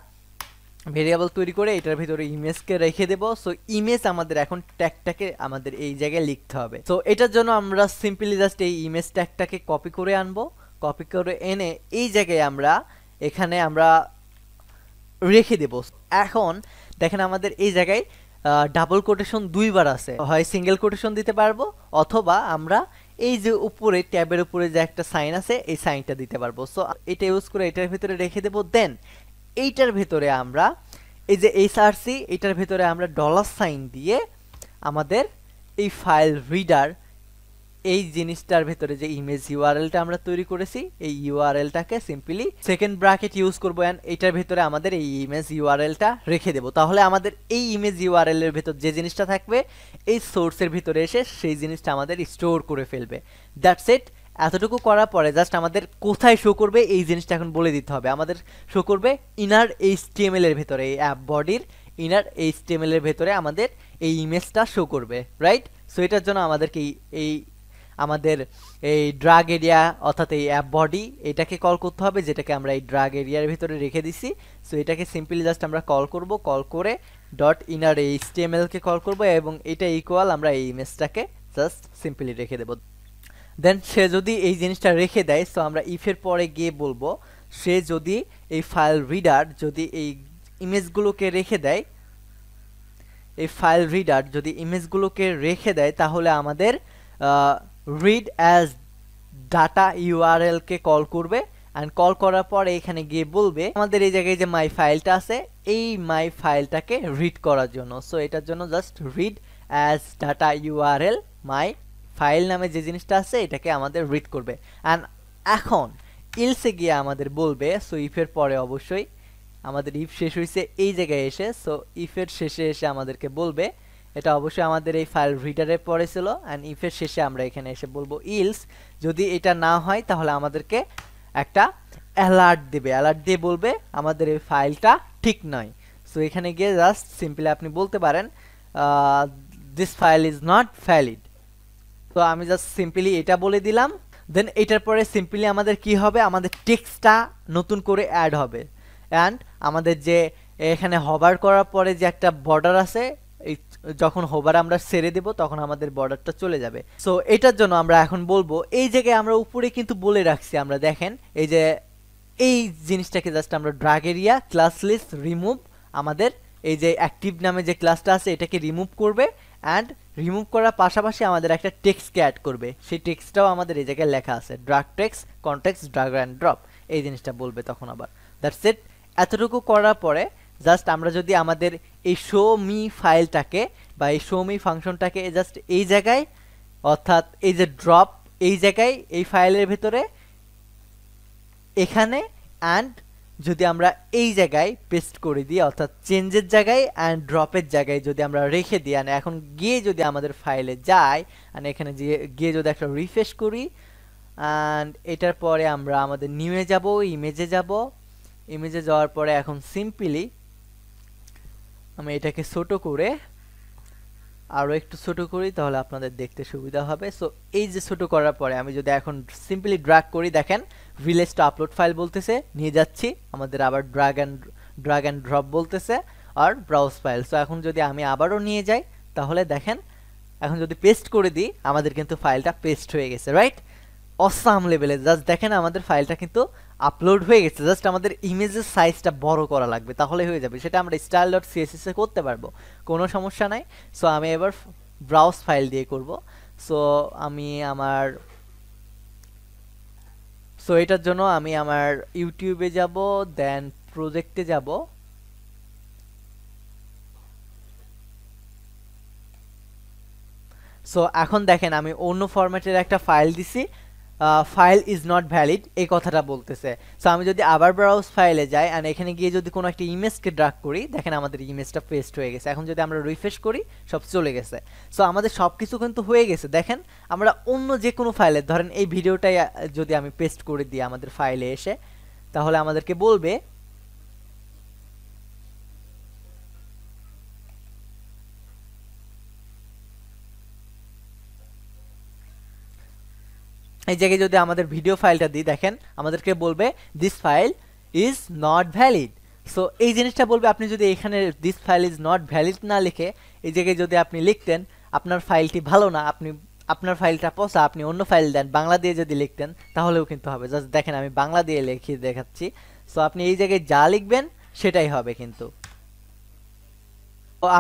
ভেরিয়েবল তৈরি করে এটার ভিতরে ইমেজকে রেখে দেব সো ইমেজ আমাদের এখন ট্যাগটাকে আমাদের এই জায়গায় লিখতে হবে সো এটার জন্য আমরা সিম্পলি জাস্ট এই ইমেজ ট্যাগটাকে কপি করে আনবো কপি করে এনে এই জায়গায় আমরা এখানে আমরা রেখে দেব এখন দেখেন আমাদের এই জায়গায় ডাবল কোটেশন দুইবার আছে হয় সিঙ্গেল কোটেশন দিতে পারবো অথবা আমরা এই যে উপরে ট্যাবের উপরে যে একটা সাইন আছে এই সাইনটা দিতে পারবো সো এটা ইউজ করে এটার ভিতরে রেখে দেবো দেন এইটার ভিতরে আমরা এই যে এইচআরসি এটার ভিতরে আমরা ডলার সাইন দিয়ে আমাদের এই ফাইল রিডার এই জিনিসটার ভেতরে যে ইমেজ ইউআরএলটা আমরা তৈরি করেছি এই ইউআরএলটাকে সিম্পলি সেকেন্ড ব্র্যাকেট ইউজ করবো অ্যান্ড এটার ভেতরে আমাদের এই ইমেজ ইউআরএলটা রেখে দেবো তাহলে আমাদের এই ইমেজ ইউআরএল এর ভেতর যে জিনিসটা থাকবে এই সোর্সের ভিতরে এসে সেই জিনিসটা আমাদের স্টোর করে ফেলবে দ্যাটস ইট এতটুকু করার পরে জাস্ট আমাদের কোথায় শো করবে এই জিনিসটা এখন বলে দিতে হবে আমাদের শো করবে ইনার এইচ এর ভেতরে এই অ্যাপ বডির ইনার এইচ এর ভেতরে আমাদের এই ইমেজটা শো করবে রাইট সো এটার জন্য আমাদেরকে এই আমাদের এই ড্রাগ এরিয়া অর্থাৎ এই অ্যাপ বডি এটাকে কল করতে হবে যেটাকে আমরা এই ড্রাগ এরিয়ার ভিতরে রেখে দিছি সো এটাকে সিম্পলি জাস্ট আমরা কল করব কল করে ডট ইনার এই স্টেমএলকে কল করব এবং এটা ইকুয়াল আমরা এই ইমেজটাকে জাস্ট সিম্পলি রেখে দেব দেন সে যদি এই জিনিসটা রেখে দেয় সো আমরা ইফের পরে গিয়ে বলবো সে যদি এই ফাইল রিডার যদি এই ইমেজগুলোকে রেখে দেয় এই ফাইল রিডার যদি ইমেজগুলোকে রেখে দেয় তাহলে আমাদের রিড অ্যাজ ডাটা ইউআরএলকে কল করবে অ্যান্ড কল করার পর এখানে গিয়ে বলবে আমাদের এই জায়গায় যে মাই ফাইলটা আছে এই মাই ফাইলটাকে রিড করার জন্য সো এটার জন্য just read as data URL my file নামে যে জিনিসটা আছে এটাকে আমাদের রিড করবে অ্যান্ড এখন ইলসে গিয়ে আমাদের বলবে সো ইফের পরে অবশ্যই আমাদের ইফ শেষ হয়েছে এই জায়গায় এসে সো ইফের শেষে এসে আমাদেরকে বলবে এটা অবশ্যই আমাদের এই ফাইল রিডারে পড়েছিল অ্যান্ড ইফের শেষে আমরা এখানে এসে বলবো ইলস যদি এটা না হয় তাহলে আমাদেরকে একটা অ্যালার্ট দেবে অ্যালার্ট দিয়ে বলবে আমাদের এই ফাইলটা ঠিক নয় সো এখানে গিয়ে জাস্ট সিম্পলি আপনি বলতে পারেন this file is not valid তো আমি জাস্ট সিম্পলি এটা বলে দিলাম দেন এটার পরে সিম্পলি আমাদের কি হবে আমাদের টেক্সটটা নতুন করে অ্যাড হবে অ্যান্ড আমাদের যে এখানে হবার করার পরে যে একটা বর্ডার আছে যখন হোবার আমরা সেরে দেব তখন আমাদের বর্ডারটা চলে যাবে সো এটার জন্য আমরা এখন বলবো এই জায়গায় আমরা উপরে কিন্তু বলে রাখছি আমরা দেখেন এই যে এই জিনিসটাকে জাস্ট আমরা drag area class list remove আমাদের এই যে অ্যাক্টিভ নামে যে ক্লাসটা আছে এটাকে রিমুভ করবে অ্যান্ড রিমুভ করার পাশাপাশি আমাদের একটা টেক্সটকে অ্যাড করবে সেই টেক্সটটাও আমাদের এই জায়গায় লেখা আছে drag text context drag and drop এই জিনিসটা বলবে তখন আবার দ্যাটস ইট এতটুকু করার পরে জাস্ট আমরা যদি আমাদের এই শো মি ফাইলটাকে বা এই শো মি ফাংশনটাকে জাস্ট এই জায়গায় অর্থাৎ এই যে ড্রপ এই জায়গায় এই ফাইলের ভেতরে এখানে অ্যান্ড যদি আমরা এই জায়গায় পেস্ট করে দিই অর্থাৎ চেঞ্জের জায়গায় অ্যান্ড ড্রপের জায়গায় যদি আমরা রেখে দিই অ্যান্ড এখন গিয়ে যদি আমাদের ফাইলে যাই অ্যান্ড এখানে গিয়ে যদি একটা রিফ্রেশ করি অ্যান্ড এটার পরে আমরা আমাদের নিউয়ে যাব ইমেজে যাব ইমেজে যাওয়ার পরে এখন সিম্পলি আমি এটাকে ছোট করে আরও একটু ছোট করি তাহলে আপনাদের দেখতে সুবিধা হবে সো এই যে ছোট করার পরে আমি যদি এখন সিম্পলি ড্রাগ করি দেখেন ভিলেজ আপলোড ফাইল বলতেছে নিয়ে যাচ্ছি আমাদের আবার drag and drag and drop বলতেছে আর ব্রাউজ ফাইল সো এখন যদি আমি আবারও নিয়ে যাই তাহলে দেখেন এখন যদি পেস্ট করে দিই আমাদের কিন্তু ফাইলটা পেস্ট হয়ে গেছে রাইট অসাম লেভেলে জাস্ট দেখেন আমাদের ফাইলটা কিন্তু আপলোড হয়ে গেছে জাস্ট আমাদের ইমেজের সাইজটা বড় করা লাগবে তাহলে হয়ে যাবে সেটা আমরা স্টাইল ডট সিএসএসে করতে পারবো কোনো সমস্যা নাই সো আমি এবার ব্রাউজ ফাইল দিয়ে করব সো আমি আমার সো এটার জন্য আমি আমার ইউটিউবে যাব দেন প্রজেক্টে যাব সো এখন দেখেন আমি অন্য ফরম্যাটের একটা ফাইল দিছি ফাইল ইজ নট ভ্যালিড এই কথাটা বলতেছে সো আমি যদি আবার ব্রাউজ ফাইলে যাই অ্যান্ড এখানে গিয়ে যদি কোনো একটা ইমেজকে ড্রাগ করি দেখেন আমাদের ইমেজটা পেস্ট হয়ে গেছে এখন যদি আমরা রিফ্রেশ করি সব চলে গেছে সো আমাদের সব কিছু কিন্তু হয়ে গেছে দেখেন আমরা অন্য যে কোনো ফাইলে ধরেন এই ভিডিওটাই যদি আমি পেস্ট করে দিই আমাদের ফাইলে এসে তাহলে আমাদেরকে বলবে এই জায়গায় যদি আমাদের ভিডিও ফাইলটা দিই দেখেন আমাদেরকে বলবে this file is not valid so এই জিনিসটা বলবে আপনি যদি এখানে this file is not valid না লিখে এই জায়গায় যদি আপনি লিখতেন আপনার ফাইলটি ভালো না আপনি আপনার ফাইলটা পচা আপনি অন্য ফাইল দেন বাংলা দিয়ে যদি লিখতেন তাহলেও কিন্তু হবে জাস্ট দেখেন আমি বাংলা দিয়ে লিখিয়ে দেখাচ্ছি সো আপনি এই জায়গায় যা লিখবেন সেটাই হবে কিন্তু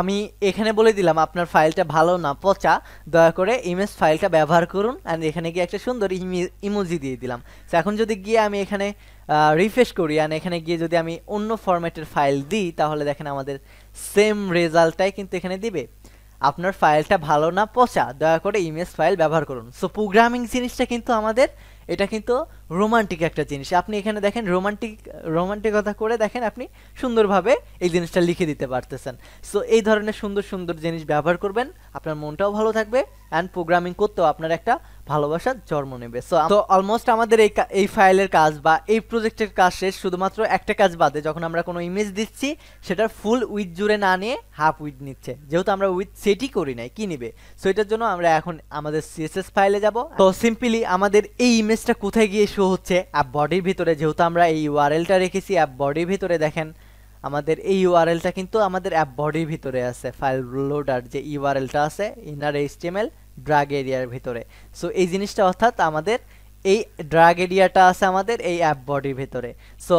আমি এখানে বলে দিলাম আপনার ফাইলটা ভালো না পচা দয়া করে ইমেজ ফাইলটা ব্যবহার করুন অ্যান্ড এখানে গিয়ে একটা সুন্দর ইমোজি দিয়ে দিলাম তো এখন যদি গিয়ে আমি এখানে রিফ্রেশ করি অ্যান্ড এখানে গিয়ে যদি আমি অন্য ফরম্যাটের ফাইল দিই তাহলে দেখেন আমাদের সেম রেজাল্টটাই কিন্তু এখানে দিবে আপনার ফাইলটা ভালো না পচা দয়া করে ইমেজ ফাইল ব্যবহার করুন সো প্রোগ্রামিং জিনিসটা কিন্তু আমাদের এটা কিন্তু রোমান্টিক একটা জিনিস আপনি এখানে দেখেন রোমান্টিক রোমান্টিকতা করে দেখেন আপনি সুন্দরভাবে এই জিনিসটা লিখে দিতে পারতেছেন সো এই ধরনের সুন্দর সুন্দর জিনিস ব্যবহার করবেন আপনার মনটাও ভালো থাকবে অ্যান্ড প্রোগ্রামিং করতেও আপনার একটা ভালোবাসা জন্ম নেবে সো তো অলমোস্ট আমাদের এই এই ফাইলের কাজ বা এই প্রজেক্টের কাজ শেষ শুধুমাত্র একটা কাজ বাদে যখন আমরা কোনো ইমেজ দিচ্ছি সেটার ফুল উইথ জুড়ে না নিয়ে হাফ উইথ নিচ্ছে যেহেতু আমরা উইথ সেটই করি নাই কি নিবে সো এটার জন্য আমরা এখন আমাদের সিএসএস ফাইলে যাব তো সিম্পলি আমাদের এই ইমেজটা কোথায় গিয়ে ইস্যু হচ্ছে অ্যাপ বডির ভিতরে যেহেতু আমরা এই ইউআরএলটা রেখেছি অ্যাপ বডির ভিতরে দেখেন আমাদের এই ইউআরএলটা কিন্তু আমাদের অ্যাপ বডির ভিতরে আছে ফাইল লোডার যে ইউআরএলটা আছে ইনার এইচটিএমএল ড্রাগ এরিয়ার ভিতরে সো এই জিনিসটা অর্থাৎ আমাদের এই ড্রাগ এরিয়াটা আছে আমাদের এই অ্যাপ বডির ভিতরে so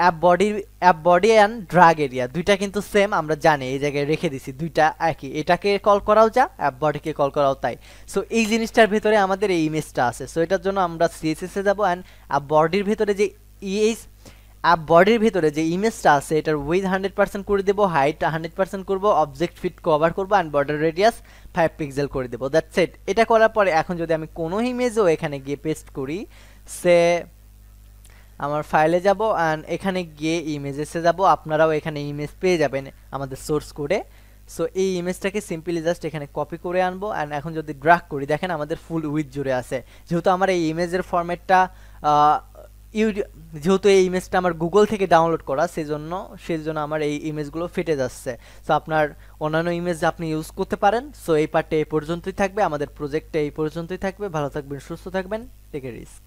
app body app body and drag area দুইটা কিন্তু সেম আমরা জানি এই জায়গায় রেখে দিছি দুইটা একই এটাকে কল করাও যা অ্যাপ বডিকে কল করাও তাই সো এই জিনিসটার ভেতরে আমাদের এই ইমেজটা আছে সো এটার জন্য আমরা সিএসএসে যাবো অ্যান্ড অ্যাপ বডির ভেতরে যে ইএস অ্যাপ বডির ভিতরে যে ইমেজটা আছে এটার উইথ হান্ড্রেড পার্সেন্ট করে দেবো হাইট হান্ড্রেড পার্সেন্ট করবো অবজেক্ট ফিট কভার করবো and border radius five pixel করে দেবো দ্যাটস সেট এটা করার পরে এখন যদি আমি কোনো ইমেজও এখানে গিয়ে পেস্ট করি সে আমার ফাইলে যাব অ্যান্ড এখানে গিয়ে ইমেজেসে যাব আপনারাও এখানে ইমেজ পেয়ে যাবেন আমাদের সোর্স কোডে সো এই ইমেজটাকে সিম্পলি জাস্ট এখানে কপি করে আনবো অ্যান্ড এখন যদি ড্রাক করি দেখেন আমাদের ফুল উইথ জুড়ে আছে যেহেতু আমার এই ইমেজের ইউ যেহেতু এই ইমেজটা আমার গুগল থেকে ডাউনলোড করা সেজন্য সেজন্য আমার এই ইমেজগুলো ফেটে যাচ্ছে সো আপনার অন্যান্য ইমেজ আপনি ইউজ করতে পারেন সো এই পার্টটা এই পর্যন্তই থাকবে আমাদের প্রজেক্টটা এই পর্যন্তই থাকবে ভালো থাকবেন সুস্থ থাকবেন টেকে রিস্ক